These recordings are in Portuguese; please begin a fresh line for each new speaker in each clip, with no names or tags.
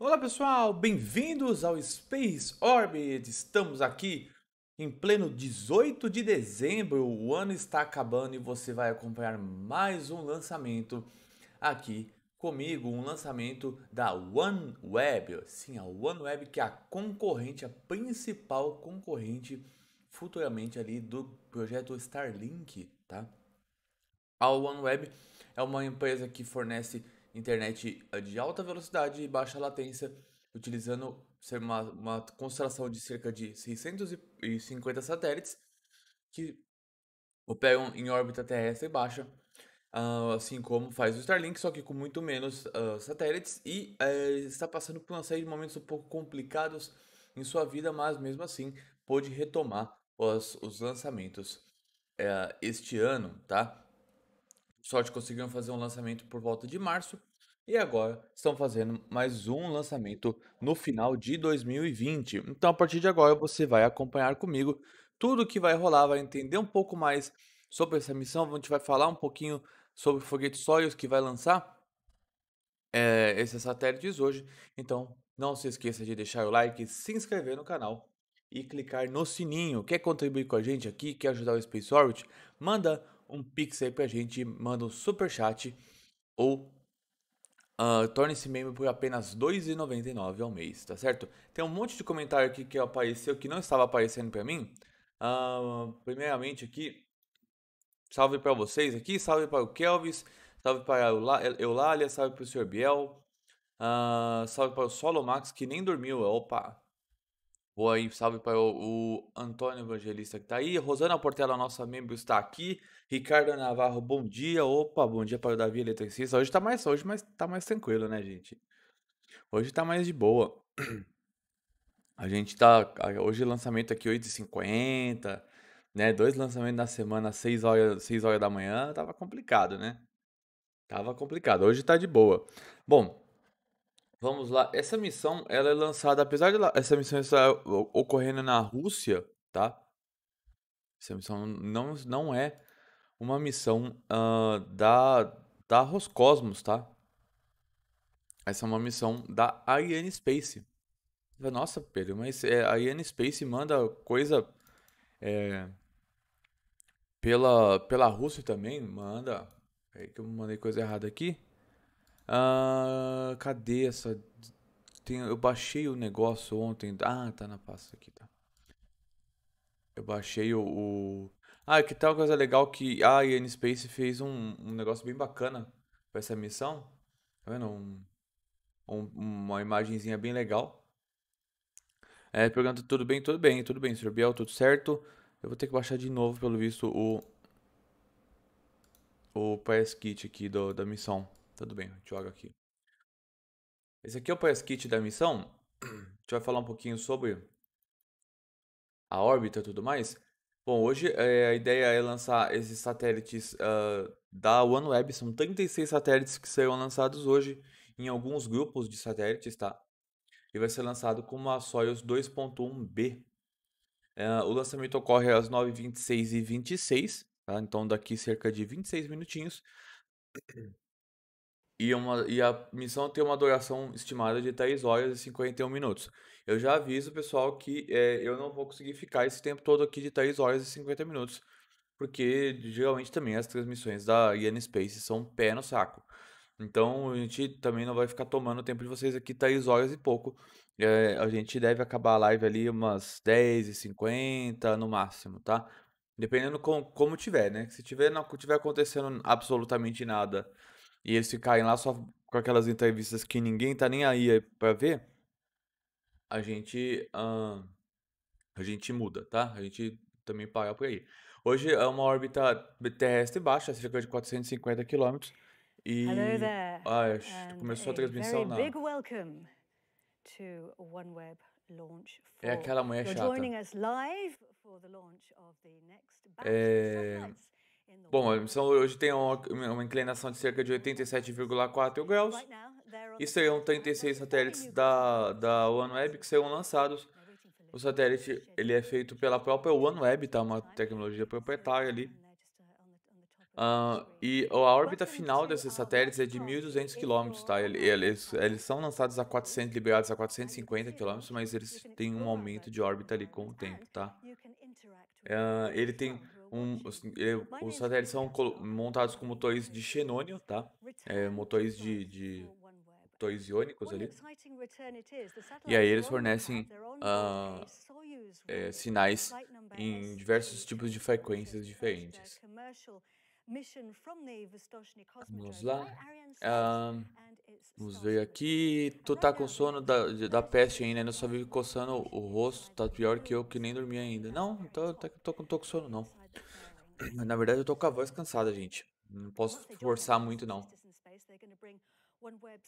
Olá pessoal, bem-vindos ao Space Orbit. Estamos aqui em pleno 18 de dezembro. O ano está acabando e você vai acompanhar mais um lançamento aqui comigo, um lançamento da OneWeb. Sim, a OneWeb que é a concorrente, a principal concorrente futuramente ali do projeto Starlink, tá? A OneWeb é uma empresa que fornece internet eh, de alta velocidade e baixa latência, utilizando uma, uma constelação de cerca de 650 satélites que operam em órbita terrestre baixa, ah, assim como faz o Starlink, só que com muito menos ah, satélites e eh, está passando por uma série de momentos um pouco complicados em sua vida, mas mesmo assim pôde retomar os, os lançamentos eh, este ano, tá? sorte conseguiram fazer um lançamento por volta de março e agora estão fazendo mais um lançamento no final de 2020. Então, a partir de agora, você vai acompanhar comigo tudo que vai rolar, vai entender um pouco mais sobre essa missão. A gente vai falar um pouquinho sobre o foguete Soyuz que vai lançar é, eh, esses satélites hoje. Então, não se esqueça de deixar o like, se inscrever no canal e clicar no sininho. Quer contribuir com a gente aqui? Quer ajudar o Space Orbit? Manda um pix aí pra gente, manda um super chat ou uh, torne-se membro por apenas R$ 2,99 ao mês, tá certo? Tem um monte de comentário aqui que apareceu que não estava aparecendo para mim. Uh, primeiramente aqui, salve para vocês aqui, salve para o Kelvis, salve para a Eulália, salve para o Sr. Biel, uh, salve para o Solo Max que nem dormiu, opa, Boa aí, salve para o, o, Antônio Evangelista que está aí. Rosana Portela, nossa membro, está aqui. Ricardo Navarro, bom dia. Opa, bom dia para o Davi Eletricista. Hoje está mais, hoje mais, tá mais tranquilo, né, gente? Hoje está mais de boa. A gente tá. Hoje lançamento aqui 8h50, né? Dois lançamentos na semana, 6 horas, 6 horas da manhã. Tava complicado, né? Tava complicado. Hoje tá de boa. Bom, Vamos lá. Essa missão, ela é lançada, apesar de essa missão estar ocorrendo na Rússia, tá? Essa missão não, não é uma missão da, da Roscosmos, tá? Essa é uma missão da Ariane Space. Nossa, Pedro, mas é, a Ariane Space manda coisa é, pela, pela Rússia também? Manda. É que eu mandei coisa errada aqui. Ah, cadê essa? Tem, eu baixei o negócio ontem. Ah, tá na pasta aqui, tá. Eu baixei o. o... Ah, é que tal coisa legal que a Ian Space fez um, um negócio bem bacana pra essa missão. Tá vendo? Um, um, uma imagenzinha bem legal. É, pergunta, tudo bem? Tudo bem, tudo bem, Sr. Biel, tudo certo? Eu vou ter que baixar de novo, pelo visto, o o PS Kit aqui do, da missão tudo bem, joga aqui. Esse aqui é o PS kit da missão. A gente vai falar um pouquinho sobre a órbita e tudo mais. Bom, hoje é, a ideia é lançar esses satélites uh, da OneWeb. São 36 satélites que serão lançados hoje em alguns grupos de satélites, tá? E vai ser lançado como a Soyuz 2.1B. Uh, eh, o lançamento ocorre às 9h26 e 26 tá? Então daqui cerca de 26 minutinhos. E, uma, e a missão é tem uma duração estimada de 3 horas e 51 minutos. Eu já aviso, pessoal, que é, eu não vou conseguir ficar esse tempo todo aqui de 3 horas e 50 minutos. Porque geralmente também as transmissões da Ian Space são pé no saco. Então a gente também não vai ficar tomando o tempo de vocês aqui 3 horas e pouco. É, a gente deve acabar a live ali umas 10h50 no máximo, tá? Dependendo com, como tiver, né? Se tiver, não tiver acontecendo absolutamente nada e eles ficarem lá só com aquelas entrevistas que ninguém tá nem aí eh, para ver, a gente uh, a gente muda, tá? A gente também paga por aí. Hoje é uma órbita terrestre baixa, cerca de 450 km. E Ah, é, começou a, transmissão na. É aquela manhã chata. é... Bom, a emissão hoje tem uma, uma inclinação de cerca de 87,4 graus e serão 36 satélites da, da OneWeb que serão lançados. O satélite ele é feito pela própria OneWeb, tá? uma tecnologia uh, proprietária ali. Uh, ah, e a órbita final desses satélites é de 1.200 km, tá? Eles, eles são lançados a 400, liberados a 450 km, mas eles têm um aumento de órbita ali com o tempo, tá? Uh, ele tem então, um, assim, é, os, os, satélites são ah, montados com tá? é, motores de xenônio, tá? É, motores de, de motores iônicos ali. E aí eles fornecem uh, é, sinais em diversos tipos de frequências diferentes. Vamos lá. Uh, vamos ver aqui. Tu tá com sono da, da peste ainda, ainda né? só vive coçando o rosto, tá pior que eu que nem dormi ainda. Não, então tá, tô, tô, tô com sono não. Na verdade, eu tô com a voz cansada, gente. Não posso então forçar muito, não.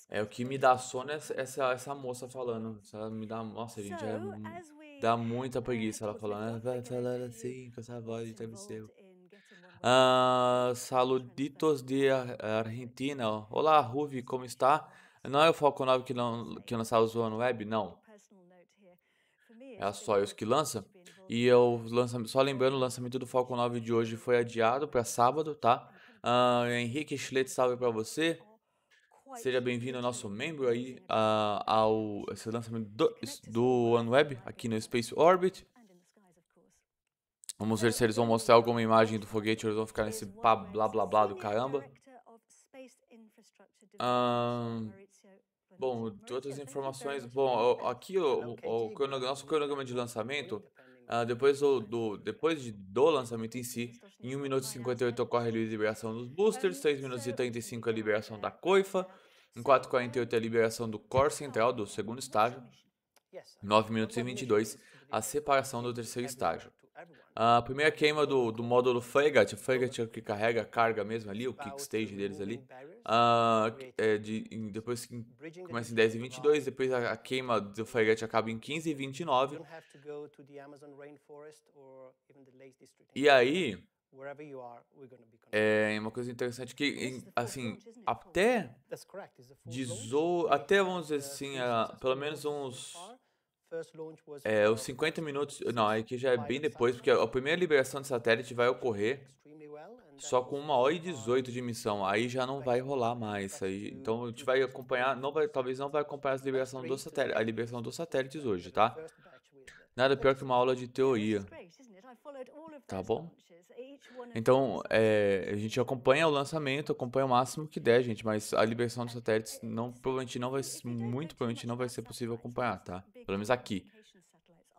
É, é, o que me dá sono é essa, essa, moça falando. Ela me dá. Nossa, gente, é, dá muita preguiça ela falando. Ah, vai falar assim, com essa voz ah, de travesseiro. Ah, saluditos de Argentina. Olá, Ruvi, como está? Não é o Falcon 9 que, não, que lançava o Zona Web? Não. É só eu que lança? E eu lançamento, só lembrando, o lançamento do Falcon 9 de hoje foi adiado para sábado, tá? Uh, Henrique Schlett, salve para você. Seja bem-vindo ao nosso membro aí uh, ao esse lançamento do, do OneWeb aqui no Space Orbit. Vamos ver se eles vão mostrar alguma imagem do foguete ou eles vão ficar nesse blá blá blá, blá do caramba. Um, ah, bom, de outras informações. Bom, aqui o, o, o nosso cronograma de lançamento Uh, depois, do, do depois de, do lançamento em si, em 1 minuto e 58 ocorre a liberação dos boosters, 3 minutos e 35 assim, a liberação da coifa, em 4 48 a liberação do core ah, central do segundo estágio, 9 minutos e 22 a separação do terceiro é estágio. A primeira queima do, do módulo o Frigate é o que carrega a carga mesmo ali, o ah, kickstage deles ali. Uh, é de, depois começa em 10 e 22, depois a, a queima do Frigate acaba em 15 e 29.
E aí,
é, é uma coisa interessante que, assim, até, dezo, até vamos dizer assim, uh, pelo menos uns é, os 50 minutos. Não, aqui é já é bem depois, porque a primeira liberação de satélite vai ocorrer só com 1 hora e 18 uh, de missão. Aí já não vai rolar mais. Aí, então a gente vai acompanhar. Não vai, talvez não vai acompanhar as liberação do satélite, a liberação dos satélites hoje, tá? Nada pior que uma aula de teoria. Tá bom? Então, é, a gente acompanha o lançamento, acompanha o máximo que der, gente, mas a liberação dos satélites não, provavelmente não vai, muito provavelmente não vai ser possível acompanhar, tá? Pelo menos aqui.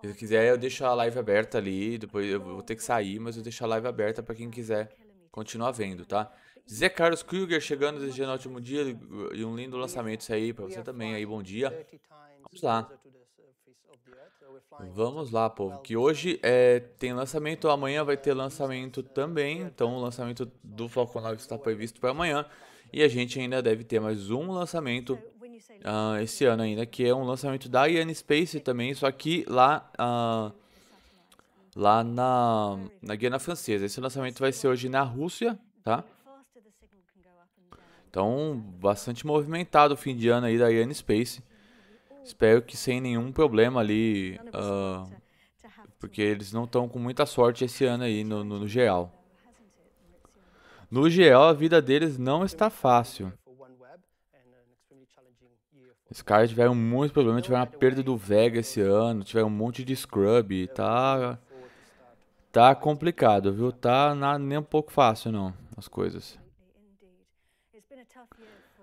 Se eu quiser, eu deixo a live aberta ali, depois eu vou ter que sair, mas eu deixo a live aberta para quem quiser continuar vendo, tá? Zé Carlos Kruger chegando, desde o último dia e um lindo lançamento isso aí para você também aí, bom dia. Vamos lá. Vamos lá, povo, que hoje é, tem lançamento, amanhã vai ter lançamento também, então o lançamento do Falcon 9 está previsto para amanhã, e a gente ainda deve ter mais um lançamento uh, esse ano ainda, que é um lançamento da Ian Space também, só que lá, uh, lá na, na Guiana Francesa. Esse lançamento vai ser hoje na Rússia, tá? Então, bastante movimentado o fim de ano aí da Ian Space. Espero que sem nenhum problema ali, uh, porque eles não estão com muita sorte esse ano aí no, no, no geral. É no geral, a vida deles não está fácil. Os caras tiveram muitos problemas, tiveram a perda do Vega esse ano, tiveram um monte de scrub, tá tá complicado, viu? Tá nem um pouco fácil não as coisas.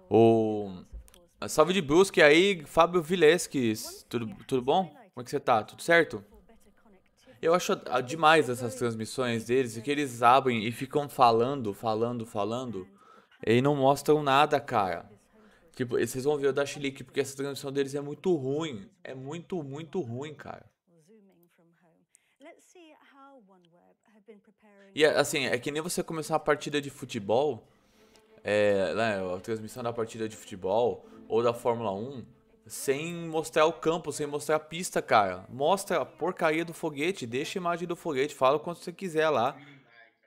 O Salve de Brusque aí, Fábio Vilesques. Tudo, tudo bom? Como é que você tá? Tudo certo? Eu acho ah, demais essas transmissões deles, que eles abrem e ficam falando, falando, falando, e não mostram nada, cara. Tipo, vocês vão ver o da Chilique, porque essa transmissão deles é muito ruim. É muito, muito ruim, cara. E assim, é que nem você começar uma partida de futebol, é, né, a transmissão da partida de futebol, ou da Fórmula 1 sem mostrar o campo, sem mostrar a pista, cara. Mostra a porcaria do foguete, deixa a imagem do foguete, fala o quanto você quiser lá.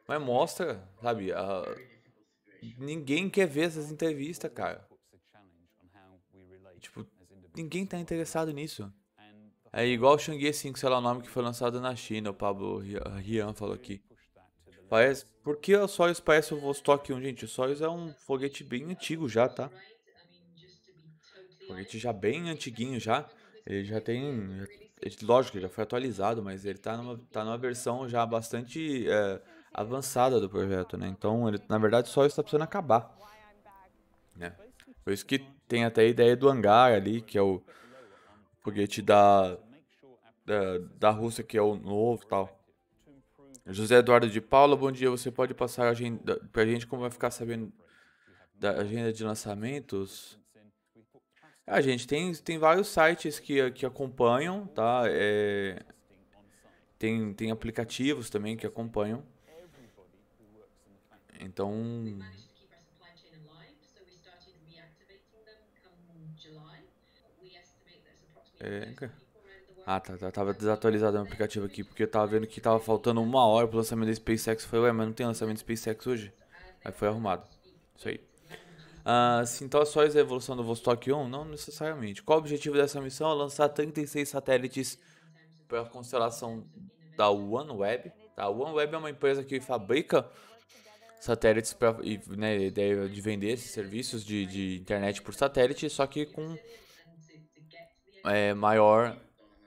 Mas mostra, sabe? A... Ninguém quer ver essas entrevistas, cara. Tipo, ninguém tá interessado nisso. É igual o shang 5, sei lá o nome que foi lançado na China, o Pablo Rian falou aqui. Parece, por que o Soyuz parece o Vostok 1, gente? O Soyuz é um foguete bem antigo já, tá? Foguete já bem antiguinho já. Ele já tem. Lógico, já foi atualizado, mas ele tá numa, tá numa versão já bastante é, avançada do projeto, né? Então, ele, na verdade, só está precisando acabar. Né? Por isso que tem até a ideia do hangar ali, que é o foguete da, da, da Rússia, que é o novo tal. José Eduardo de Paula, bom dia. Você pode passar a agenda, pra gente como vai ficar sabendo da agenda de lançamentos? A gente tem, tem vários sites que, que acompanham, tá? É, tem, tem aplicativos também que acompanham. Então. É, ah, tá, tá, tava desatualizado o aplicativo aqui, porque eu tava vendo que tava faltando uma hora pro lançamento da SpaceX. Foi, ué, mas não tem lançamento da SpaceX hoje? Aí foi arrumado. Isso aí. Uh, se então é só a evolução do Vostok 1? Não necessariamente. Qual o objetivo dessa missão? É lançar 36 satélites para a constelação da OneWeb. A tá, OneWeb é uma empresa que fabrica satélites para né, a ideia de vender esses serviços de, de internet por satélite, só que com é, maior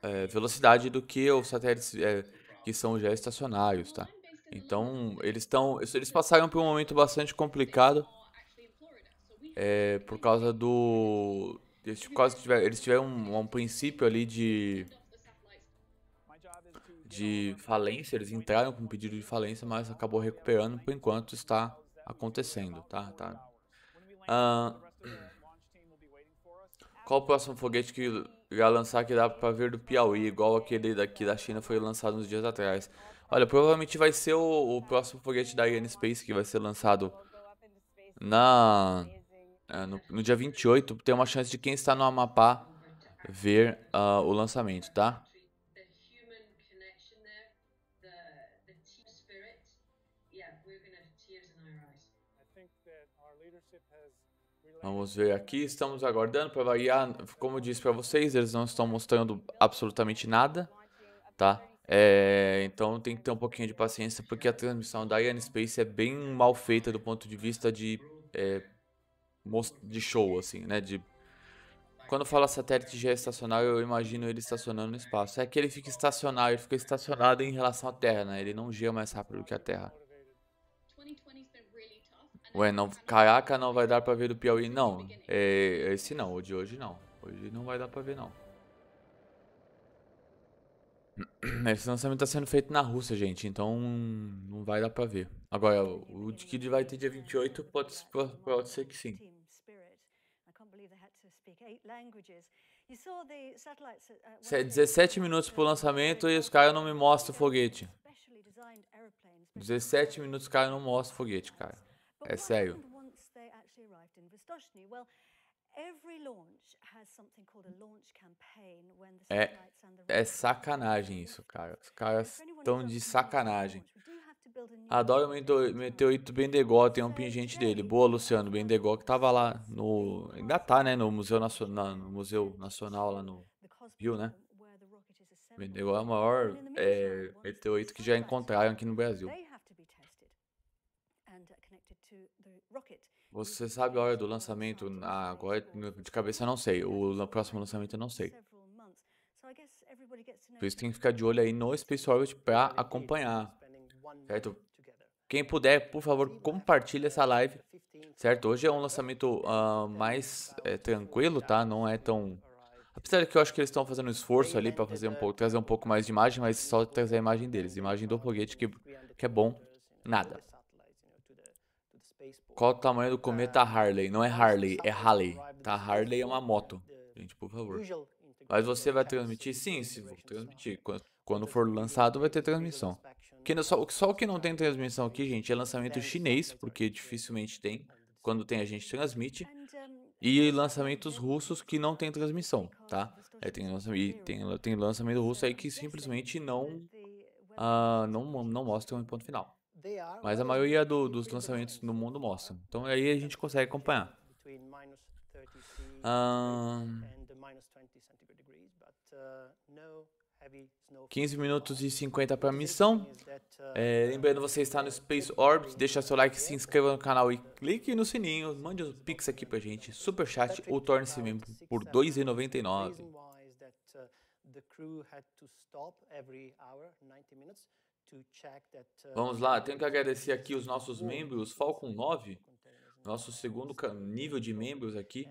é, velocidade do que os satélites é, que são já estacionários, tá? Então eles estão, eles passaram por um momento bastante complicado é, por causa do. Eles quase tiveram, eles tiveram um, um princípio ali de. de falência, eles entraram com um pedido de falência, mas acabou recuperando por enquanto está acontecendo, tá? tá. Ah, qual o próximo foguete que irá lançar que dá pra ver do Piauí, igual aquele daqui da China foi lançado uns dias atrás? Olha, provavelmente vai ser o, o próximo foguete da Ariane Space que vai ser lançado na é, no, no dia 28, tem uma chance de quem está no Amapá ver uh, o lançamento, tá? Vamos ver aqui, estamos aguardando para variar. Como eu disse para vocês, eles não estão mostrando absolutamente nada, tá? É, então tem que ter um pouquinho de paciência, porque a transmissão da Ian Space é bem mal feita do ponto de vista de é, de show, assim, né? De... Quando fala satélite geoestacional, eu imagino ele estacionando no espaço. É que ele fica estacionado, ele fica estacionado em relação à Terra, né? Ele não gira mais rápido que a Terra. Ué, não, caraca, não vai dar pra ver do Piauí, não. É, esse não, o de hoje não. Hoje não vai dar pra ver, não. Esse lançamento tá sendo feito na Rússia, gente, então não vai dar pra ver. Agora, o de que vai ter dia 28 pode, pode ser que sim. Uh, é 17 minutos para o lançamento e os caras não me mostram o foguete. 17 minutos os caras não mostram o foguete, cara. É sério. É, é sacanagem isso, cara. Os caras estão de sacanagem. Adoro o meteorito Bendegó, tem um pingente dele. É Boa, Luciano, Bendegó que tava lá no. Ainda tá, né? No Museu Nacional, no Museu Nacional lá no Rio, né? Bendegó é o maior é, meteorito que já encontraram aqui no Brasil. Você sabe a hora do lançamento? Ah, agora de cabeça não sei. O próximo lançamento eu não sei. Por isso tem que ficar de olho aí no Space Orbit para acompanhar certo? Quem puder, por favor, compartilhe essa live, certo? Hoje é um lançamento uh, mais é, tranquilo, tá? Não é tão... Apesar de que eu acho que eles estão fazendo um esforço ali para fazer um pouco, trazer um pouco mais de imagem, mas só trazer a imagem deles, imagem do foguete que, que é bom, nada. Qual o tamanho do cometa uh, Harley? Não é, é tá? Harley, é Halley, tá? Harley é uma moto, gente, por favor. Mas você vai transmitir? Sim, se transmitir. Quando for lançado, vai ter transmissão que, só, só o que não tem transmissão aqui, gente, é lançamento chinês, porque dificilmente tem. Quando tem, a gente transmite. E lançamentos russos que não tem transmissão, tá? É, tem, lançamento, tem, tem lançamento russo aí que simplesmente não, uh, não, não mostra o um ponto final. Mas a maioria do, dos lançamentos no mundo mostra. Então aí a gente consegue acompanhar. Uh, 15 minutos e 50 para a missão. É, lembrando, você está no Space Orbit, deixa seu like, se inscreva no canal e clique no sininho. Mande os um pix aqui para a gente, super chat ou torne-se membro por uh, R$ 2,99.
Uh, Vamos lá, tenho que agradecer aqui os nossos
membros, Falcon 9, nosso segundo nível de membros aqui,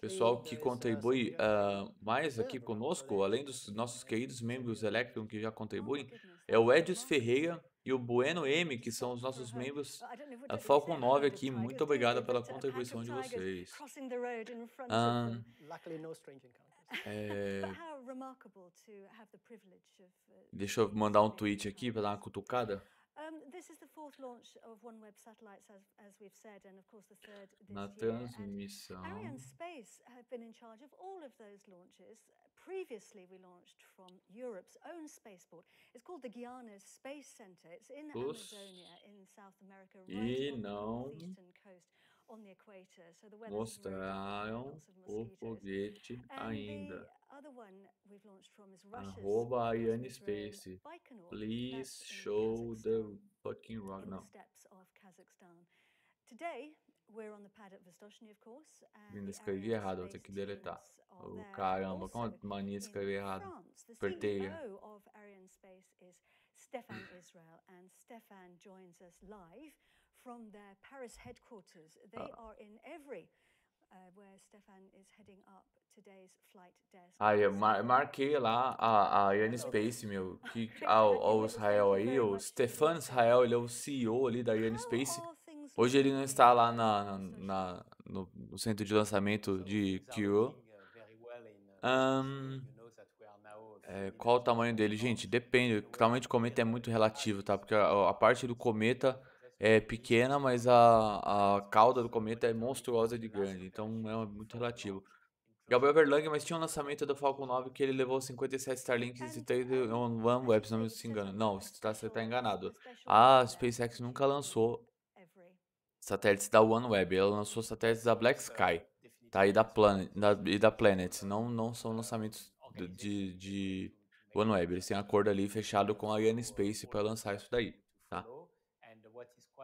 pessoal que contribui uh, ah, mais aqui conosco, além dos nossos queridos membros Electron que já contribuem, oh é o Edius Ferreira e o Bueno M, que são os nossos uh-huh. membros da ah, Falcon 9 aqui. Muito obrigado pela contribuição de vocês.
Um, ah, é... Uh,
deixa eu mandar um tweet aqui para dar uma cutucada.
Um, this is the fourth launch of OneWeb satellites, as, as we've said, and of course the third this year. Ariane Space have been in charge of all of those launches. Previously, we launched from Europe's own spaceport. It's called the Guiana Space Center. It's in Os... Amazonia, in South America, right e on the eastern coast, on the equator. So the weather's mostraram really, o
foguete and ainda. The,
Arroba Ariane
Space. Please show the fucking Steps
rock Kazakhstan. Today, we're on the pad at Vostochny, of course. Bine, escrevi errado, vou ter que
deletar. Oh, caramba, quanta mania escrever errado. Apertei.
of Ariane Space is Stefan Israel, and Stefan joins us live from their Paris headquarters. They uh. are in every
Ah, eu mar marquei lá a, a Ian Space, meu. Que, ah, o, o Israel aí, o Stefan Israel, ele é o CEO ali da Ian Space. Hoje ele não está lá na, na, na no, centro de lançamento de Kyo. Uh, uh, um, é, qual o tamanho dele? Gente, depende. O tamanho de cometa é muito relativo, tá? Porque a, a parte do cometa é pequena, mas a, a cauda do cometa é monstruosa de grande, então é muito relativo. Gabriel Verlang, mas tinha um lançamento do Falcon 9 que ele levou 57 Starlinks e 3 OneWeb, se não me engano. Não, você está tá enganado. A SpaceX nunca lançou satélites da OneWeb, ela lançou satélites da Black Sky tá? e, da Planet, da, e da Planet. Não, não são lançamentos de, de OneWeb, eles têm acordo ali fechado com a Space para lançar isso daí. Tá?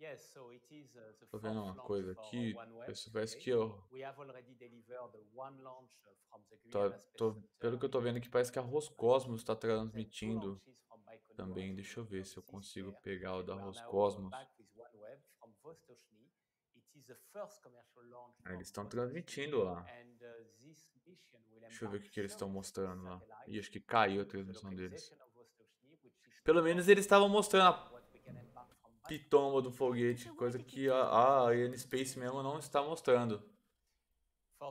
Estou uh, vendo uma coisa uh, aqui. Eu soubesse que eu. Tá,
tô, pelo que eu estou vendo aqui, parece que a Roscosmos está transmitindo também. Deixa eu ver se eu consigo pegar o da Roscosmos.
Ah, eles estão transmitindo lá. Uh, Deixa eu ver o que, que eles estão
mostrando lá. E acho que caiu a transmissão deles. Pelo menos eles estavam mostrando a pitomba do foguete, coisa que a, a n Space mesmo não está mostrando.
Uh,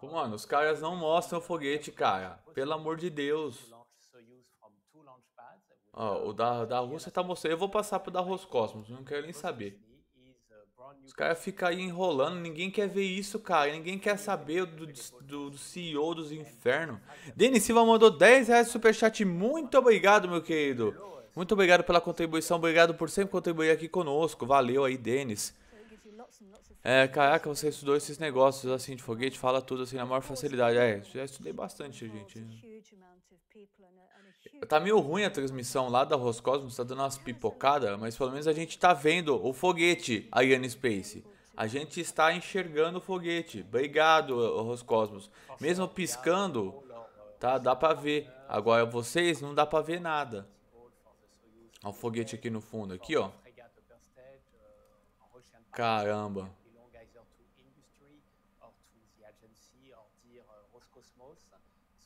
tipo,
mano, os caras não mostram o foguete, cara. Pelo amor de Deus. Uh, Ó, o da, da Rússia tá mostrando. Eu vou passar pro da Roscosmos, não quero nem saber. Os caras ficam aí enrolando, ninguém quer ver isso, cara. Ninguém quer saber do, do, do CEO dos infernos. Denis Silva mandou 10 reais de superchat. Muito obrigado, meu querido. Muito obrigado pela contribuição. Obrigado por sempre contribuir aqui conosco. Valeu aí, Denis. Assim, é, caraca, você estudou esses negócios assim de foguete, fala tudo assim na maior facilidade. É, já estudei bastante, gente. Tá meio ruim a transmissão lá da Roscosmos, tá dando umas pipocadas, mas pelo menos a gente tá vendo o foguete, Ian Space. A gente está enxergando o foguete. Obrigado, Roscosmos. Mesmo piscando, tá? Dá pra ver. Agora vocês não dá pra ver nada. Olha o foguete é aqui no fundo, aqui, ó.
Caramba. É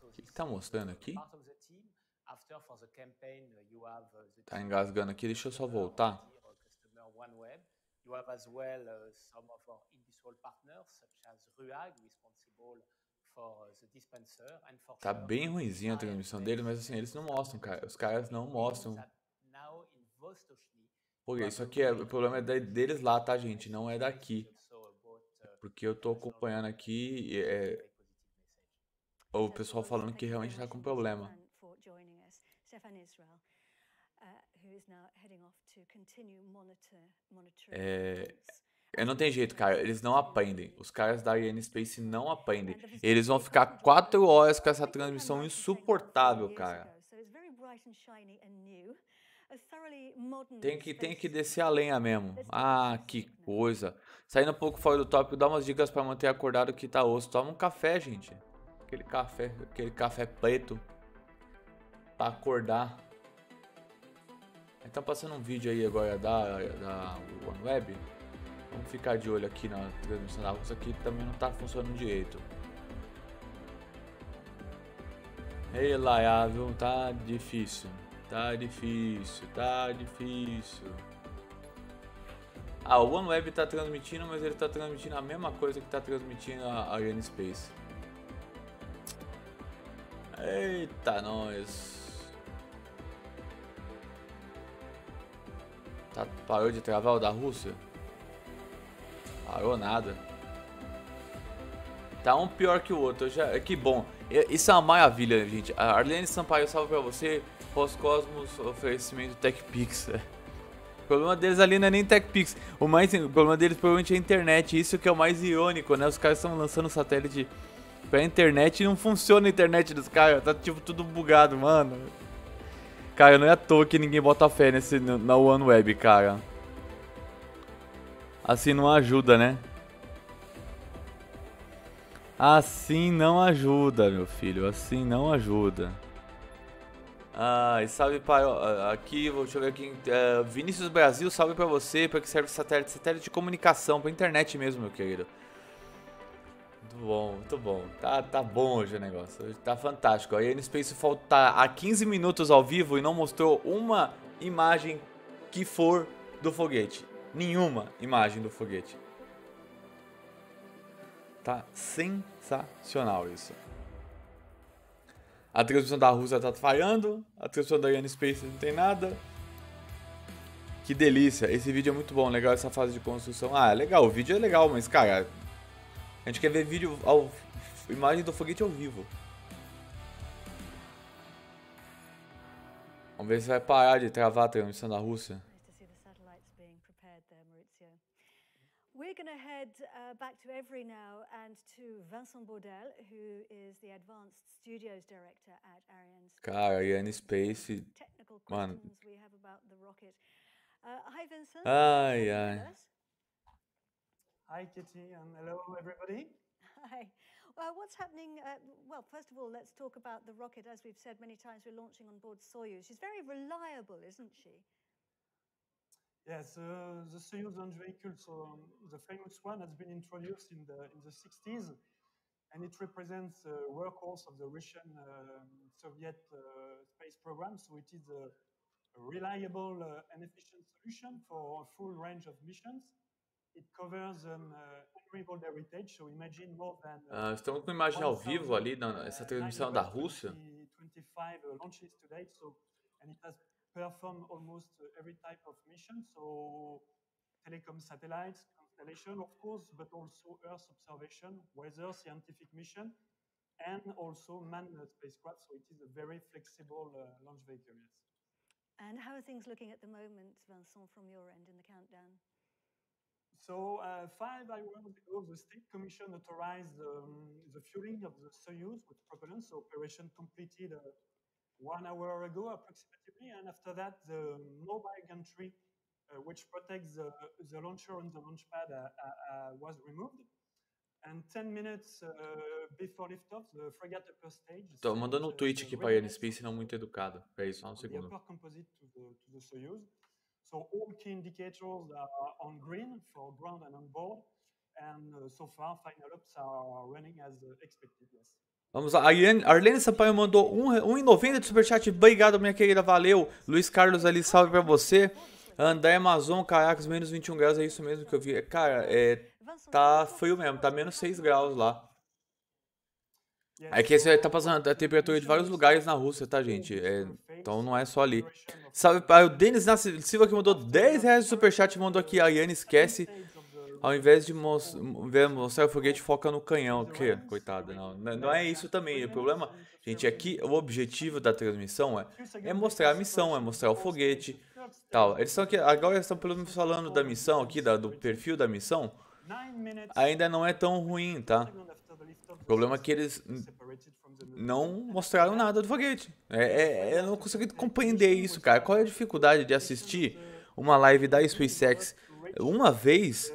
o
eh, que está mostrando aqui?
Está uh, uh,
engasgando aqui, deixa eu só voltar. Uh,
está Tá bem ruimzinha a transmissão
deles, mas assim, eles não mostram, cara. Os caras não mostram. Porque isso aqui é o problema é deles lá, tá, gente? Não é daqui. Porque eu tô acompanhando aqui é, o pessoal falando que realmente tá com problema. É, é, não tem jeito, cara. Eles não aprendem. Os caras da IN Space não aprendem. Eles vão ficar quatro horas com essa transmissão insuportável, cara. Tem que, tem que descer a lenha mesmo. Ah, que né? coisa. Saindo um pouco fora do tópico, dá umas dicas para manter acordado que tá osso. Toma um café, gente. Aquele café, aquele café preto. Pra acordar. Tá passando um vídeo aí agora da, da OneWeb. Vamos ficar de olho aqui na transmissão da Isso aqui também não tá funcionando direito. Ei, Laia, Tá difícil. Tá difícil, tá difícil. Ah, o OneWeb tá transmitindo, mas ele tá transmitindo a mesma coisa que tá transmitindo a Arena Space. Eita, nós. Tá, parou de travar o da Rússia? Parou nada. Tá um pior que o outro. Já, que bom. Isso é uma maravilha, gente. A Arlene Sampaio, salve pra você. Roscosmos oferecimento TechPix. É. O problema deles ali não é nem TechPix. O, mais, o problema deles provavelmente é a internet. Isso que é o mais irônico, né? Os caras estão lançando satélite pra internet e não funciona a internet dos caras. Tá tipo tudo bugado, mano. Cara, não é à toa que ninguém bota fé nesse, na OneWeb, cara. Assim não ajuda, né? Assim não ajuda, meu filho. Assim não ajuda. Ah, salve para aqui, deixa eu ver aqui. É, Vinícius Brasil, salve para você. Para que serve satélite? Satélite de comunicação, para internet mesmo, meu querido. Muito bom, muito bom. Tá, tá bom hoje o negócio. Hoje tá fantástico. A Ian Space falta há 15 minutos ao vivo e não mostrou uma imagem que for do foguete. Nenhuma imagem do foguete. Tá sensacional isso. A transmissão da Rússia tá falhando, a transmissão da Ian Space não tem nada. Que delícia, esse vídeo é muito bom, legal essa fase de construção. Ah, é legal, o vídeo é legal, mas cara, a gente quer ver vídeo ao imagem do foguete ao vivo. Vamos ver se vai parar de travar a transmissão da Rússia.
head uh, back to Every now and to Vincent Baudel, who is the Advanced Studios Director at Ariane
Space. Ariane Space. Technical questions
we have about the rocket. Uh, hi, Vincent. Hi,
hi.
Hi, Kitty, and hello, everybody.
Hi. Well, what's happening? Uh, well, first of all, let's talk about the rocket. As we've said many times, we're launching on board Soyuz. She's very reliable, isn't she?
Yes, uh, the Soyuz vehicle, so the famous one, has been introduced in the in the 60s, and it represents the workhorse of the Russian um, Soviet uh, space program. So it is a reliable uh, and efficient solution for a full range of missions. It covers um, uh, an incredible heritage. So imagine more than.
estamos com imagem ao vivo ali na, nessa transmissão da Rússia.
25 launches today, so and it has perform almost every type of mission. So telecom satellites, constellation, of course, but also Earth observation, weather, scientific mission, and also manned spacecraft. So it is a very flexible uh, launch vehicle, yes.
And how are things looking at the moment, Vincent, from your end in the countdown?
So uh, five hours ago, the State Commission authorized um, the fueling of the Soyuz with propellant. So operation completed uh, one hour ago approximately. And after that, the mobile gantry, uh, which protects the, the launcher and the launch pad, uh, uh, uh was removed. And 10 minutes uh, before liftoff, the frigate upper stage. Estou mandando um tweet aqui para a
Space não muito educado. Peraí, só um segundo. The upper
composite to the, to the Soyuz. So all key indicators are on green for ground and on board. And uh, so far, final ups are running as expected,
yes. Vamos lá. A Arlene Sampaio mandou 1,90 de superchat. Obrigado, minha querida. Valeu. Luiz Carlos ali, salve pra você. André Amazon, caracas, menos 21 graus. É isso mesmo que eu vi. É, cara, é, tá frio mesmo. Tá menos 6 graus lá. É que você tá passando a temperatura de vários lugares na Rússia, tá, gente? É, então não é só ali. Sabe, o Denis Silva que mandou 10 reais de superchat. Mandou aqui. A esquece ao invés de mostrar, mostrar o foguete foca no canhão, que coitado, não, não é isso também. O problema, gente, aqui é o objetivo da transmissão é, é mostrar a missão, é mostrar o foguete, tal. Eles estão aqui, agora estão pelo menos falando da missão aqui, da, do perfil da missão. Ainda não é tão ruim, tá? O problema é que eles não mostraram nada do foguete. É, é, eu não consegui compreender isso, cara. Qual é a dificuldade de assistir uma live da SpaceX uma vez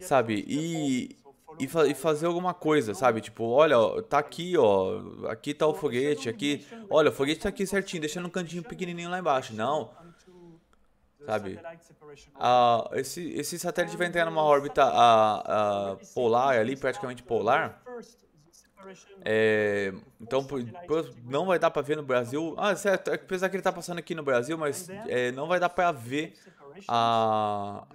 sabe? E, e, fa e, fazer alguma coisa, sabe? Tipo, olha, tá aqui, ó, aqui tá o foguete, aqui, olha, o foguete tá aqui certinho, deixa um cantinho pequenininho lá embaixo. Não, sabe? Ah, esse, esse satélite ah, vai entrar então numa é órbita ah, ah, polar ali, praticamente polar. É, então, não vai dar para ver no Brasil. Ah, certo, é apesar que ele tá passando aqui no Brasil, mas é, não vai dar para é ver a.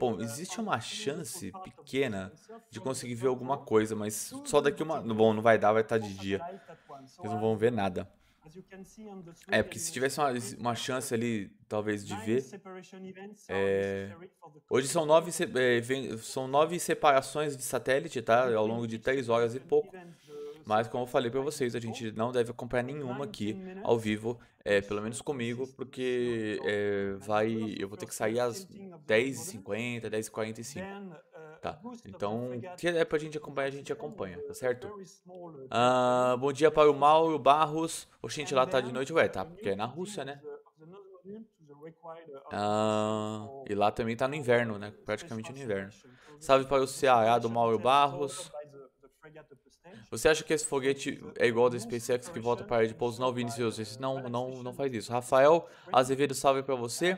Bom, existe uma chance pequena de conseguir ver alguma coisa, mas só daqui uma. Bom, não vai dar, vai estar tá de dia. Eles não vão ver nada. É, porque se tivesse uma, uma chance ali, talvez, de ver. É... Hoje são nove, se... É, são nove separações de satélite, tá? Ao longo de três horas e pouco. Mas, como eu falei para vocês, a gente não deve acompanhar nenhuma aqui ao vivo, é, pelo menos comigo, porque é, vai, eu vou ter que sair às 10h50, 10h45. Né? Uh, tá, então, se é pra gente acompanhar, a gente acompanha, tá certo? Ah, bom dia para o Mal e o Barros. Oxente, lá tá de noite, ué, uh, tá, porque é na Rússia, né? Uh, ah, e lá também tá no inverno, né? Praticamente no inverno. Salve para o Ceará do Mauro Barros. Você acha que esse foguete é igual ao da SpaceX tá que volta para a de pouso? Não, Vinícius, esse não, não, não faz isso. Rafael Azevedo, salve para você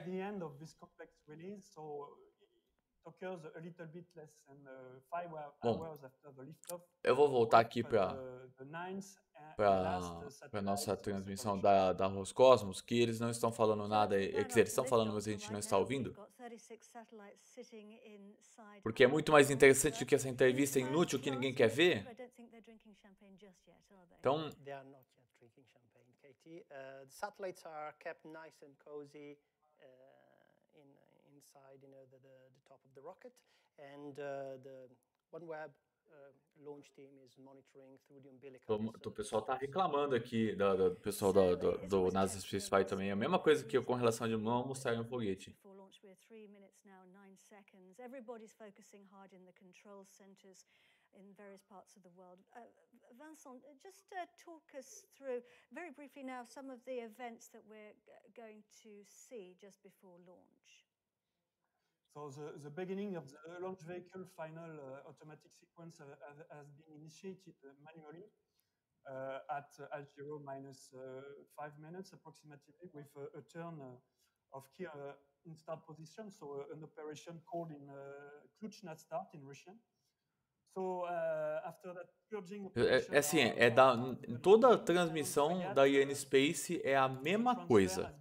occurs a little bit less than uh, five hours after
the liftoff. Eu vou voltar aqui para para uh, nossa transmissão da, da Roscosmos, que eles não estão falando nada, é que eles estão falando, mas a gente não está ouvindo. Porque é muito mais interessante do que essa entrevista inútil que ninguém quer ver. Então,
inside you know, the, the, the top of the rocket. And uh, the OneWeb uh,
O pessoal está reclamando aqui, do pessoal da, do NASA Space Spy também. A mesma coisa que eu com relação de não almoçar em um foguete.
in various parts of the world. Uh, Vincent, uh, just uh, talk us through very briefly now some of the events that we're going to see just before launch.
So the, the beginning of the launch vehicle final uh, automatic sequence has been initiated uh, manually uh, at, at zero minus, five minutes approximately with a turn of key in start position. So an operation called in uh, Kluch start in Russian. Uh,
é, é, assim, uh, é da, toda a transmissão da Ian Space é a mesma coisa.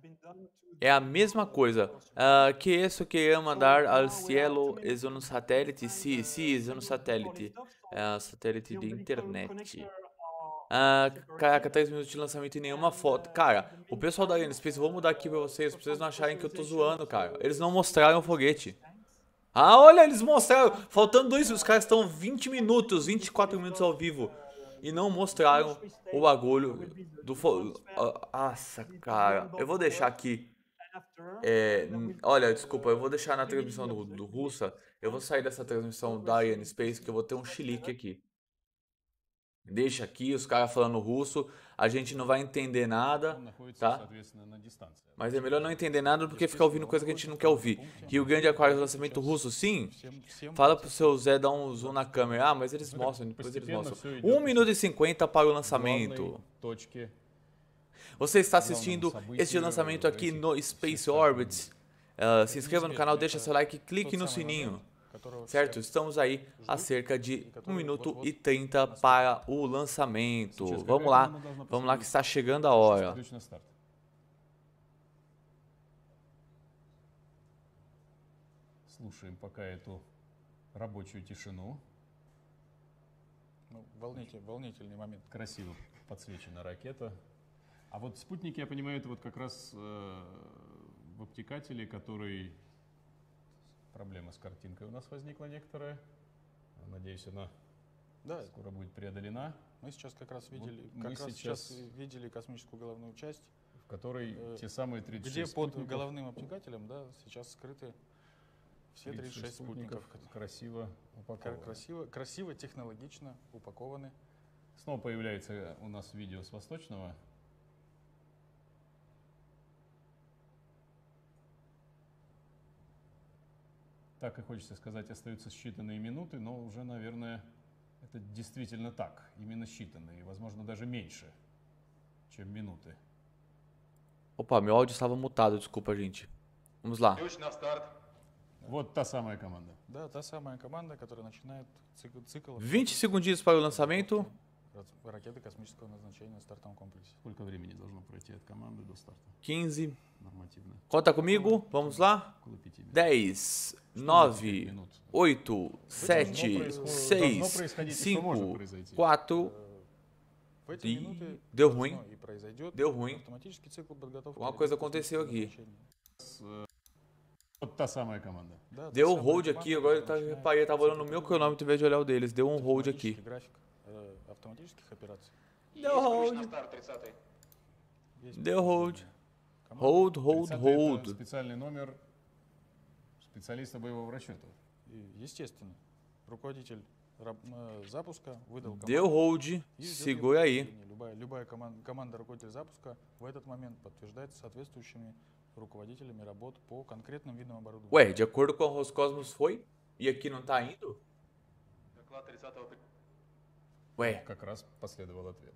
É a mesma coisa. Uh, que isso que mandar ao cielo uh, é um satélite? Sim, sim, é um satélite. É um satélite de internet. Uh, ah, caraca, 3 minutos de lançamento e nenhuma foto. Cara, o pessoal da Ian Space, vou mudar aqui pra vocês, pra vocês não acharem que eu tô zoando, cara. Eles não mostraram o foguete. Ah, olha, eles mostraram. Faltando dois, os caras estão 20 minutos, 24 minutos ao vivo. E não mostraram o bagulho do... Nossa, cara. Eu vou deixar aqui. É, olha, desculpa, eu vou deixar na transmissão do, do Russa. Eu vou sair dessa transmissão da Ian Space, que eu vou ter um chilique aqui deixa aqui, os caras falando russo, a gente não vai entender nada, tá? Mas é melhor não entender nada porque ficar ouvindo coisa que a gente não quer ouvir. Rio Grande Aquário lançamento russo, sim? Fala pro seu Zé dar um zoom na câmera. Ah, mas eles mostram, depois eles mostram. 1 minuto e 50 para o lançamento. Você está assistindo este lançamento aqui no Space Orbits. Uh, se inscreva no canal, deixa seu like, clique no sininho. Certo? Estamos aí a cerca de 1 minuto e 30 para o lançamento. Vamos lá, vamos lá que está chegando a hora.
Слушаем пока эту рабочую тишину. Ну, волнитель, волнительный момент. Красиво подсвечена ракета. А вот спутники, я понимаю, это вот как раз э, в обтекателе, который Проблема с картинкой у нас возникла некоторая. Надеюсь, она да. скоро будет преодолена. Мы сейчас как раз видели, вот как раз сейчас... сейчас видели космическую головную часть, в которой э, те самые 36 где спутников. под головным обтекателем, да, сейчас скрыты все 36, 36 спутников, спутников красиво упакованы. Красиво, красиво, технологично упакованы. Снова появляется у нас видео с восточного так и хочется сказать, остаются считанные минуты, но уже, наверное, это действительно так, именно считанные, возможно, даже меньше, чем минуты.
Опа, meu áudio estava mutado, desculpa, gente. Vamos lá. на старт. Вот та самая команда.
Да, та самая команда, которая начинает цикл. 20
секундinhos para o lançamento.
ракеты космического назначения в стартовом комплексе. Сколько времени должно пройти от команды до старта?
15. Нормативно. Conta comigo, vamos lá? 10, 9, 8, 7, 6, 5, 4, e deu ruim, deu ruim.
alguma coisa aconteceu
aqui. Deu um hold aqui, agora ele tá, reparei, eu tava olhando o meu cronômetro em vez de olhar o deles. Deu um hold aqui.
автоматических операций? Да, hold. Да,
hold. Hold, hold, hold.
специальный номер специалиста боевого расчета. Естественно. Руководитель э, запуска выдал команду. Deu hold, segure aí. Любая, любая команда, команда руководителя запуска в этот момент подтверждается соответствующими руководителями работ по конкретным видам оборудования.
Ué, de acordo com a Roscosmos foi? E aqui não tá indo? Доклад 30
Way. Как раз последовал ответ.